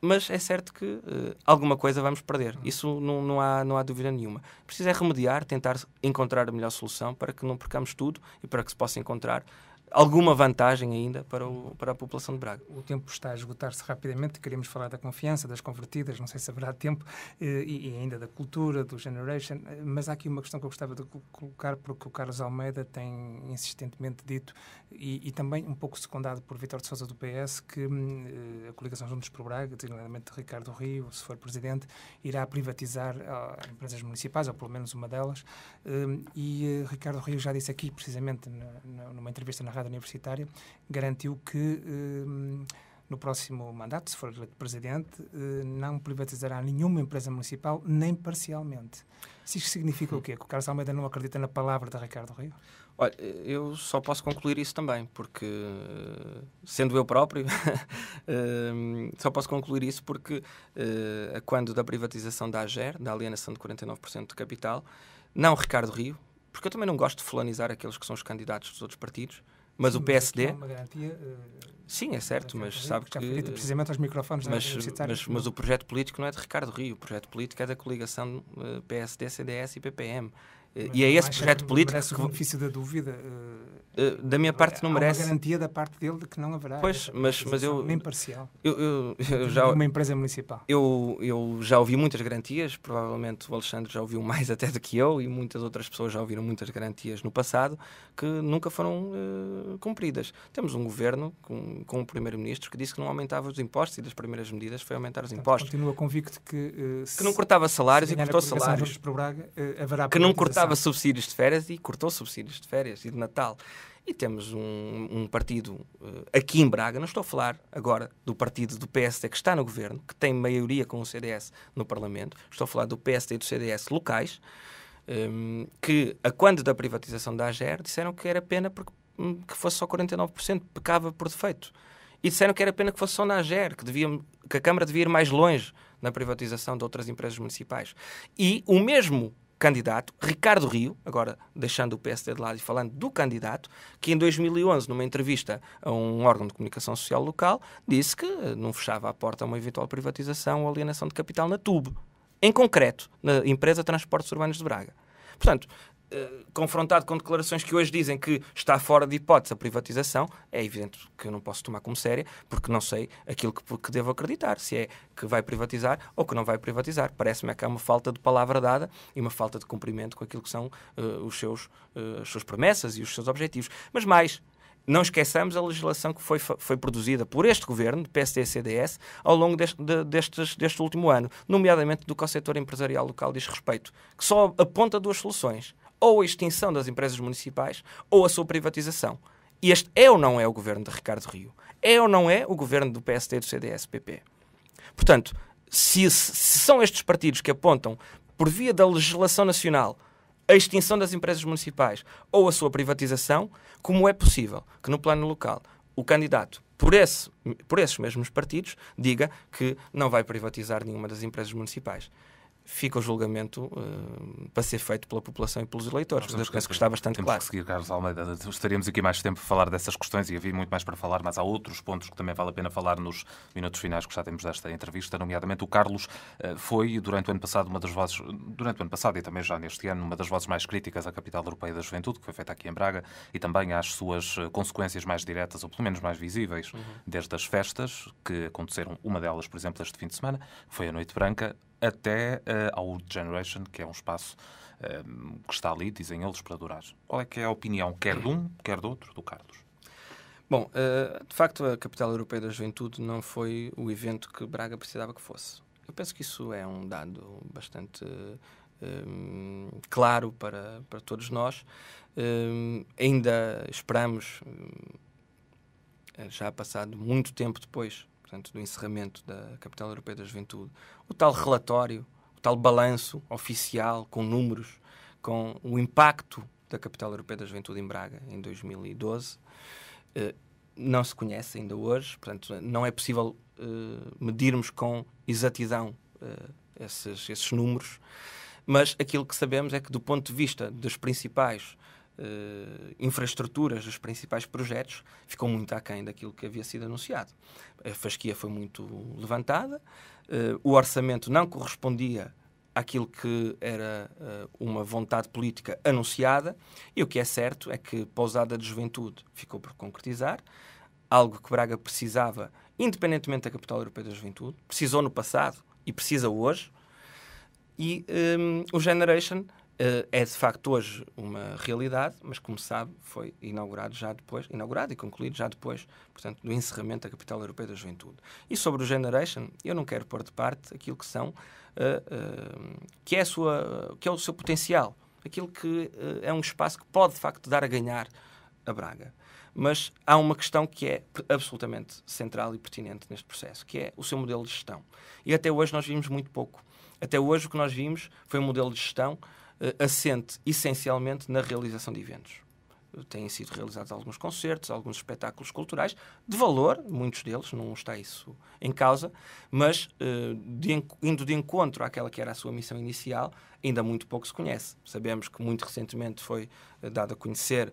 mas é certo que uh, alguma coisa vamos perder. Isso não, não, há, não há dúvida nenhuma. Precisa é remediar, tentar encontrar a melhor solução para que não percamos tudo e para que se possa encontrar alguma vantagem ainda para, o, para a população de Braga. O tempo está a esgotar-se rapidamente, queríamos falar da confiança, das convertidas, não sei se haverá tempo, eh, e, e, ainda da cultura, do Generation, eh, mas há aqui uma questão que eu gostava de colocar, porque o Carlos Almeida tem insistentemente dito, e, e também um pouco secundado por Vitor de Sousa do PS, que hum, eh, a coligação Juntos por Braga, designadamente Ricardo Rio, se for presidente, irá privatizar ah, empresas municipais, ou pelo menos uma delas, hum, e Ricardo Rio já disse aqui, precisamente, numa entrevista na Rádio Universitária, garantiu que eh, no próximo mandato, se for eleito presidente, eh, não privatizará nenhuma empresa municipal, nem parcialmente. Se isto significa o quê? Que o Carlos Almeida não acredita na palavra de Ricardo Rio? Olha, eu só posso concluir isso também, porque, sendo eu próprio, eh, só posso concluir isso porque, quando da privatização da AGER, da alienação de 49% de capital, não Ricardo Rio, porque eu também não gosto de fulanizar aqueles que são os candidatos dos outros partidos, mas sim, o PSD. É uma garantia, uh, sim, é certo, mas sabe que. Já é precisamente aos microfones é? mas, mas, mas, o projeto político não é de Ricardo Rio, o projeto político é da coligação eh, PSD, CDS e PPM e é esse projeto político. Merece que... o benefício da dúvida. Eh, eh, da minha parte, não merece. Há uma garantia da parte dele de que não haverá. Pois, mas, mas eu. Nem parcial. Eu, eu, eu já, uma empresa municipal. Eu, eu já ouvi muitas garantias, provavelmente o Alexandre já ouviu mais até do que eu e muitas outras pessoas já ouviram muitas garantias no passado que nunca foram uh, cumpridas. Temos um governo com, com um primeiro-ministro que disse que não aumentava os impostos e das primeiras medidas foi aumentar os impostos. impostos. Continua convicto que. Uh, que não cortava salários e cortou salários. Braga, haverá que não cortava cortava subsídios de férias e cortou subsídios de férias e de Natal. E temos um, um partido uh, aqui em Braga, não estou a falar agora do partido do PSD que está no governo, que tem maioria com o CDS no Parlamento, estou a falar do PSD e do CDS locais, um, ehm, que, a quando da privatização da AGER, disseram que era pena porque, hum, que fosse só 49%, pecava por defeito. E disseram que era pena que fosse só na AGER, que, devia, que a Câmara devia ir mais longe na privatização de outras empresas municipais. E o mesmo candidato, Ricardo Rio, agora deixando o PSD de lado e falando do candidato, que em 2011, numa entrevista a um órgão de comunicação social local, disse que eh, não fechava a porta a uma eventual privatização ou alienação de capital na TUB, em concreto, na empresa Transportes Urbanos de Braga. Portanto, eh, confrontado com declarações que hoje dizem que está fora de hipótese a privatização, é evidente que eu não posso tomar como séria, porque não sei aquilo que, que devo acreditar, se é que vai privatizar ou que não vai privatizar. Parece-me que há uma falta de palavra dada e uma falta de cumprimento com aquilo que são uh, os seus, uh, as suas promessas e os seus objetivos. Mas mais, não esqueçamos a legislação que foi, foi produzida por este governo, PSD e CDS, ao longo deste, de, destes, deste último ano, nomeadamente do que ao setor empresarial local diz respeito, que só aponta duas soluções ou a extinção das empresas municipais ou a sua privatização. E este é ou não é o governo de Ricardo Rio? É ou não é o governo do PSD e do CDS-PP? Portanto, se, se são estes partidos que apontam, por via da legislação nacional, a extinção das empresas municipais ou a sua privatização, como é possível que no plano local o candidato por, esse, por esses mesmos partidos diga que não vai privatizar nenhuma das empresas municipais? fica o julgamento uh, para ser feito pela população e pelos eleitores. Mas eu penso que está bastante temos claro. Que seguir, Carlos Almeida. Estaríamos aqui mais tempo para falar dessas questões e havia muito mais para falar, mas há outros pontos que também vale a pena falar nos minutos finais que já temos desta entrevista, nomeadamente o Carlos uh, foi, durante o ano passado, uma das vozes, durante o ano passado e também já neste ano, uma das vozes mais críticas à capital europeia da juventude, que foi feita aqui em Braga, e também às suas eh, consequências mais diretas, ou pelo menos mais visíveis, uhum. desde as festas que aconteceram, uma delas, por exemplo, este fim de semana, foi a Noite Branca, até uh, ao Generation, que é um espaço um, eh, que está ali, dizem eles, para durar. Qual é que é a opinião, quer de um, quer do outro, do Carlos? Bom, uh, de facto, a Capital Europeia da Juventude não foi o evento que Braga precisava que fosse. Eu penso que isso é um dado bastante um, claro para, para todos nós. Um, ainda esperamos, já passado muito tempo depois, portanto, do encerramento da Capital Europeia da Juventude, o tal relatório, o tal balanço oficial com números, com o impacto da Capital Europeia da Juventude em Braga em 2012, eh, não se conhece ainda hoje, portanto, não é possível eh, medirmos com exatidão eh, esses, esses números, mas aquilo que sabemos é que, do ponto de vista dos principais uh, infraestruturas dos principais projetos ficou muito aquém daquilo que havia sido anunciado. A fasquia foi muito levantada, uh, o orçamento não correspondia àquilo que era uh, uma vontade política anunciada, e o que é certo é que Pousada de Juventude ficou por concretizar, algo que Braga precisava, independentemente da capital europeia da juventude, precisou no passado e precisa hoje. E um, o Generation Uh, é de facto hoje uma realidade, mas como sabe, foi inaugurado já depois, inaugurado e concluído já depois, portanto, do encerramento da Capital Europeia da Juventude. E sobre o Generation, eu não quero pôr de parte aquilo que são, uh, uh, que, é sua, que é o seu potencial, aquilo que é um espaço que pode de facto dar a ganhar a Braga. Mas há uma questão que é absolutamente central e pertinente neste processo, que é o seu modelo de gestão. E até hoje nós vimos muito pouco. Até hoje o que nós vimos foi um modelo de gestão eh, assente essencialmente na realização de eventos têm sido realizados alguns concertos, alguns espetáculos culturais de valor, muitos deles, não está isso em causa, mas eh, de, indo de encontro àquela que era a sua missão inicial, ainda muito pouco se conhece. Sabemos que muito recentemente foi eh, dado a conhecer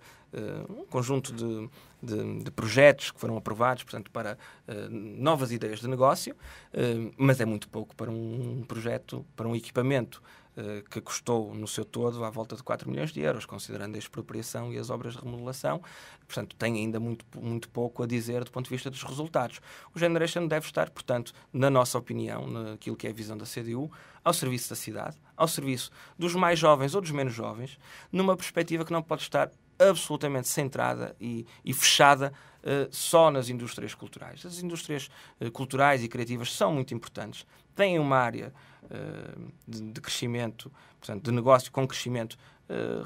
um conjunto de de, de projetos que foram aprovados, portanto, para uh, novas ideias de negócio, uh, mas é muito pouco para um projeto, para um equipamento eh, que custou no seu todo à volta de 4 milhões de euros, considerando a expropriação e as obras de remodelação. Portanto, tem ainda muito, muito pouco a dizer do ponto de vista dos resultados. O Generation deve estar, portanto, na nossa opinião, naquilo que é a visão da CDU, ao serviço da cidade, ao serviço dos mais jovens ou dos menos jovens, numa perspectiva que não pode estar absolutamente centrada e, e fechada uh, só nas indústrias culturais. As indústrias uh, culturais e criativas são muito importantes, têm uma área uh, de, de, crescimento, portanto, de negócio com crescimento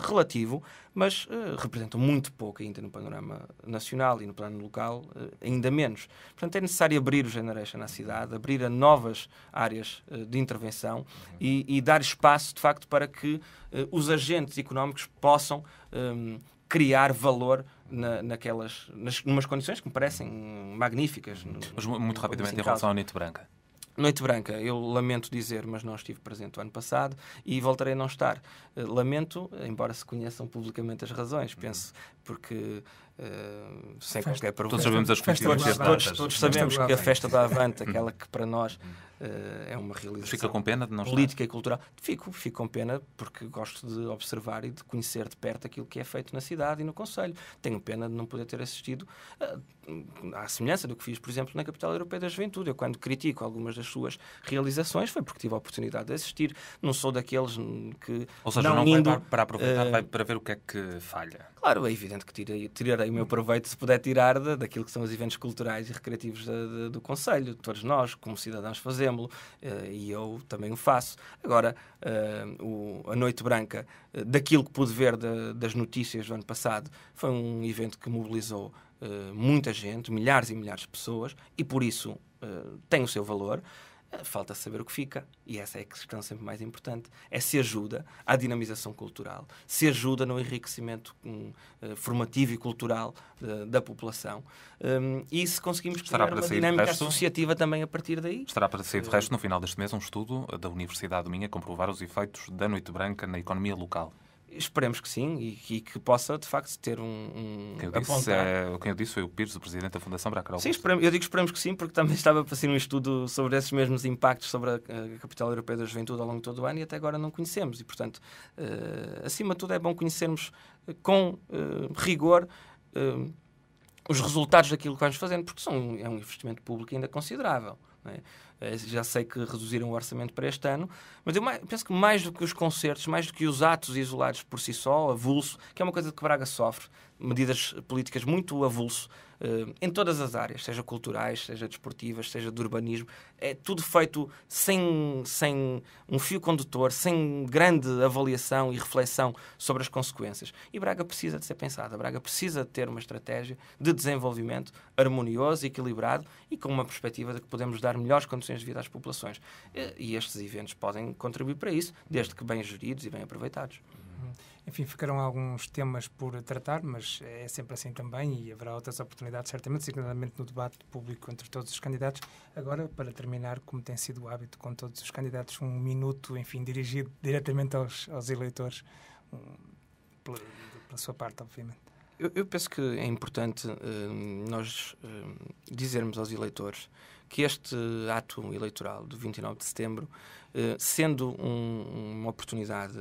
relativo, mas representam muito pouco ainda no panorama nacional e no plano local, ainda menos. Portanto, é necessário abrir o Generation na cidade, abrir a novas áreas de intervenção e, e, dar espaço, de facto, para que os agentes económicos possam um, ehm, criar valor na, naquelas, nas, numas condições que me parecem magníficas. Mas muito rapidamente em relação à Noite Branca. Noite Branca, eu lamento dizer, mas não estive presente o ano passado e voltarei a não estar. Eh, lamento, embora se conheçam publicamente as razões, penso, porque uh, sem festa, qualquer problema. Todos sabemos as coisas todos, todos, todos sabemos que a festa da Avante, aquela que para nós eh, é uma realização. Fica com pena de não Política estar. e cultural. Fico, fico com pena porque gosto de observar e de conhecer de perto aquilo que é feito na cidade e no Conselho. Tenho pena de não poder ter assistido eh, à semelhança do que fiz, por exemplo, na Capital Europeia da Juventude. Eu, quando critico algumas das suas realizações, foi porque tive a oportunidade de assistir. Não sou daqueles que. Ou seja, não, não indo, vai para, para aproveitar, uh, vai para ver o que é que falha. Claro, é evidente que tirei, tirarei o meu proveito se puder tirar da daquilo que são os eventos culturais e recreativos da, do Conselho. Todos nós, como cidadãos, fazemos eh, e eu também o faço. Agora, eh, o, a Noite Branca, eh, daquilo que pude ver de, das notícias do ano passado, foi um evento que mobilizou muita gente, milhares e milhares de pessoas, e por isso tem o seu valor falta saber o que fica. E essa é a questão sempre mais importante. É se ajuda à dinamização cultural, se ajuda no enriquecimento um, eh, formativo e cultural eh, da população. Um, e se conseguimos Estará criar uma dinâmica resto, associativa também a partir daí. Estará para sair, de eh, resto, no final deste mês, um estudo da Universidade de Minha comprovar os efeitos da Noite Branca na economia local. Esperemos que sim e, e, que possa, de facto, ter um. um quem, eu disse, é, quem eu disse foi o Pires, o presidente da Fundação Bracral. Sim, esperemos, eu digo esperemos que sim, porque também estava para ser um estudo sobre esses mesmos impactos sobre a, a, capital europeia da juventude ao longo de todo o ano e até agora não conhecemos. E, portanto, uh, acima de tudo, é bom conhecermos com uh, rigor. Uh, os resultados daquilo que vamos fazendo, porque são, é um investimento público ainda considerável. É? Eh, já sei que reduziram o orçamento para este ano, mas eu penso que mais do que os concertos, mais do que os atos isolados por si só, avulso, que é uma coisa que Braga sofre, medidas políticas muito avulso, eh, em todas as áreas, seja culturais, seja desportivas, seja de urbanismo. É tudo feito sem, sem um fio condutor, sem grande avaliação e reflexão sobre as consequências. E Braga precisa de ser pensada. Braga precisa de ter uma estratégia de desenvolvimento harmonioso, equilibrado e com uma perspectiva de que podemos dar melhores condições de vida às populações. E estes eventos podem contribuir para isso, desde que bem geridos e bem aproveitados. Uhum. Enfim, ficarão alguns temas por tratar, mas é sempre assim também e haverá outras oportunidades, certamente, seguramente no debate público entre todos os candidatos. Agora, para terminar, como tem sido o hábito com todos os candidatos, um minuto, enfim, dirigido diretamente aos, aos eleitores, um, pela, pela sua parte, obviamente. Eu, eu, penso que é importante uh, nós uh, dizermos aos eleitores que este ato eleitoral do 29 de setembro, uh, sendo um, uma oportunidade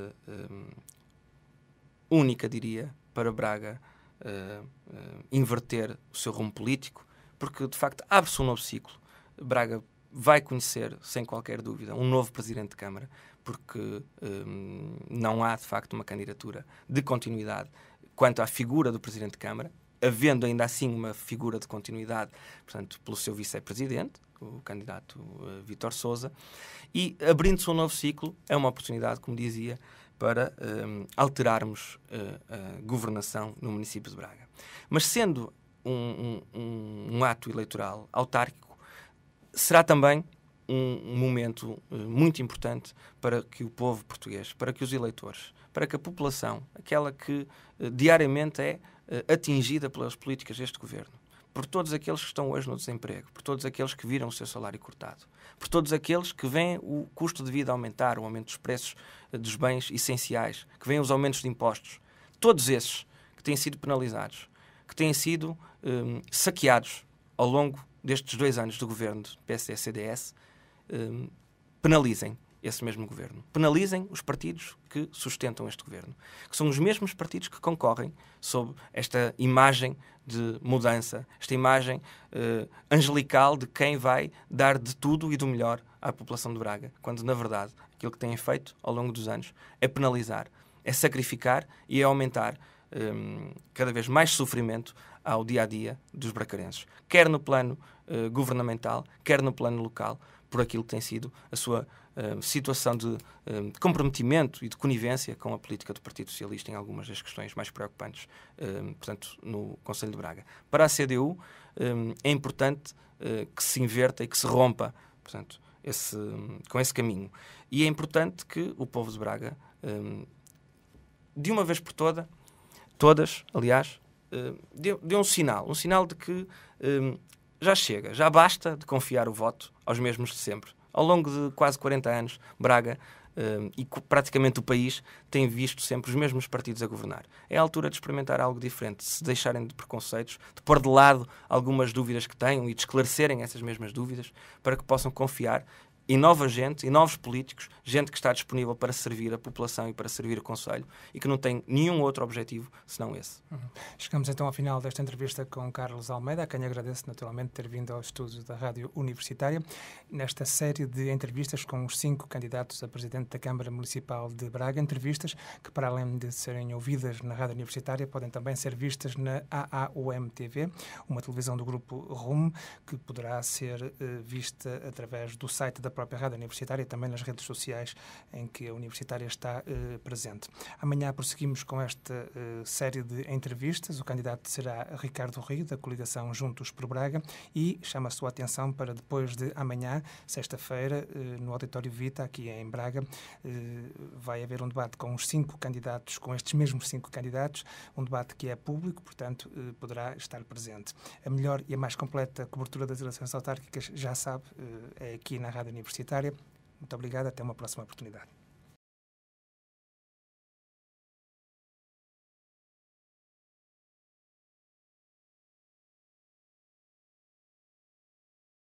única, diria, para Braga uh, uh, inverter o seu rumo político, porque de facto abre-se um novo ciclo. Braga vai conhecer, sem qualquer dúvida, um novo presidente de Câmara, porque um, ehm, não há de facto uma candidatura de continuidade quanto à figura do presidente de Câmara, havendo ainda assim uma figura de continuidade, portanto, pelo seu vice-presidente, o candidato uh, Vítor Souza, e abrindo-se um novo ciclo, é uma oportunidade, como dizia, para um, alterarmos uh, a governação no município de Braga. Mas sendo um, um, um ato eleitoral autárquico, será também um momento uh, muito importante para que o povo português, para que os eleitores, para que a população, aquela que uh, diariamente é atingida pelas políticas deste governo, por todos aqueles que estão hoje no desemprego, por todos aqueles que viram o seu salário cortado, por todos aqueles que veem o custo de vida aumentar, o aumento dos preços eh, dos bens essenciais, que veem os aumentos de impostos, todos esses que têm sido penalizados, que têm sido um, saqueados ao longo destes dois anos do governo PSD-CDS, um, penalizem esse mesmo governo. Penalizem os partidos que sustentam este governo, que são os mesmos partidos que concorrem sob esta imagem de mudança, esta imagem eh, angelical de quem vai dar de tudo e do melhor à população de Braga, quando na verdade aquilo que têm feito ao longo dos anos é penalizar, é sacrificar e é aumentar eh, cada vez mais sofrimento ao dia a dia dos bracarenses, quer no plano eh, governamental, quer no plano local, por aquilo que tem sido a sua eh, situação eh, de comprometimento e de conivência com a política do Partido Socialista em algumas das questões mais preocupantes, eh, portanto, no Conselho de Braga. Para a CDU, é importante que se inverta e que se rompa, portanto, esse, com esse caminho. E é importante que o povo de Braga, de uma vez por toda, todas, aliás, dê, um sinal, um sinal de que já chega, já basta de confiar o voto aos mesmos de sempre. Ao longo de quase 40 anos, Braga Uh, e praticamente o país tem visto sempre os mesmos partidos a governar. É a altura de experimentar algo diferente, de se deixarem de preconceitos, de pôr de lado algumas dúvidas que tenham e de esclarecerem essas mesmas dúvidas para que possam confiar e nova gente, e novos políticos, gente que está disponível para servir a população e para servir o Conselho e que não tem nenhum outro objetivo senão esse. Uhum. Chegamos então ao final desta entrevista com Carlos Almeida, a quem agradeço naturalmente ter vindo ao estúdio da Rádio Universitária nesta série de entrevistas com os cinco candidatos a Presidente da Câmara Municipal de Braga. Entrevistas que, para além de serem ouvidas na Rádio Universitária, podem também ser vistas na aaum tv uma televisão do grupo RUM, que poderá ser eh, vista através do site da própria Rádio Universitária e também nas redes sociais em que a Universitária está eh, presente. Amanhã prosseguimos com esta eh, série de entrevistas. O candidato será Ricardo Rio, da coligação Juntos por Braga, e chama a sua atenção para depois de amanhã, sexta-feira, eh, no Auditório Vita, aqui em Braga, vai haver um debate com os cinco candidatos, com estes mesmos cinco candidatos, um debate que é público, portanto, poderá estar presente. A melhor e a mais completa cobertura das eleições autárquicas, já sabe, é aqui na Rádio Universitária universitária. Muito obrigado, até uma próxima oportunidade.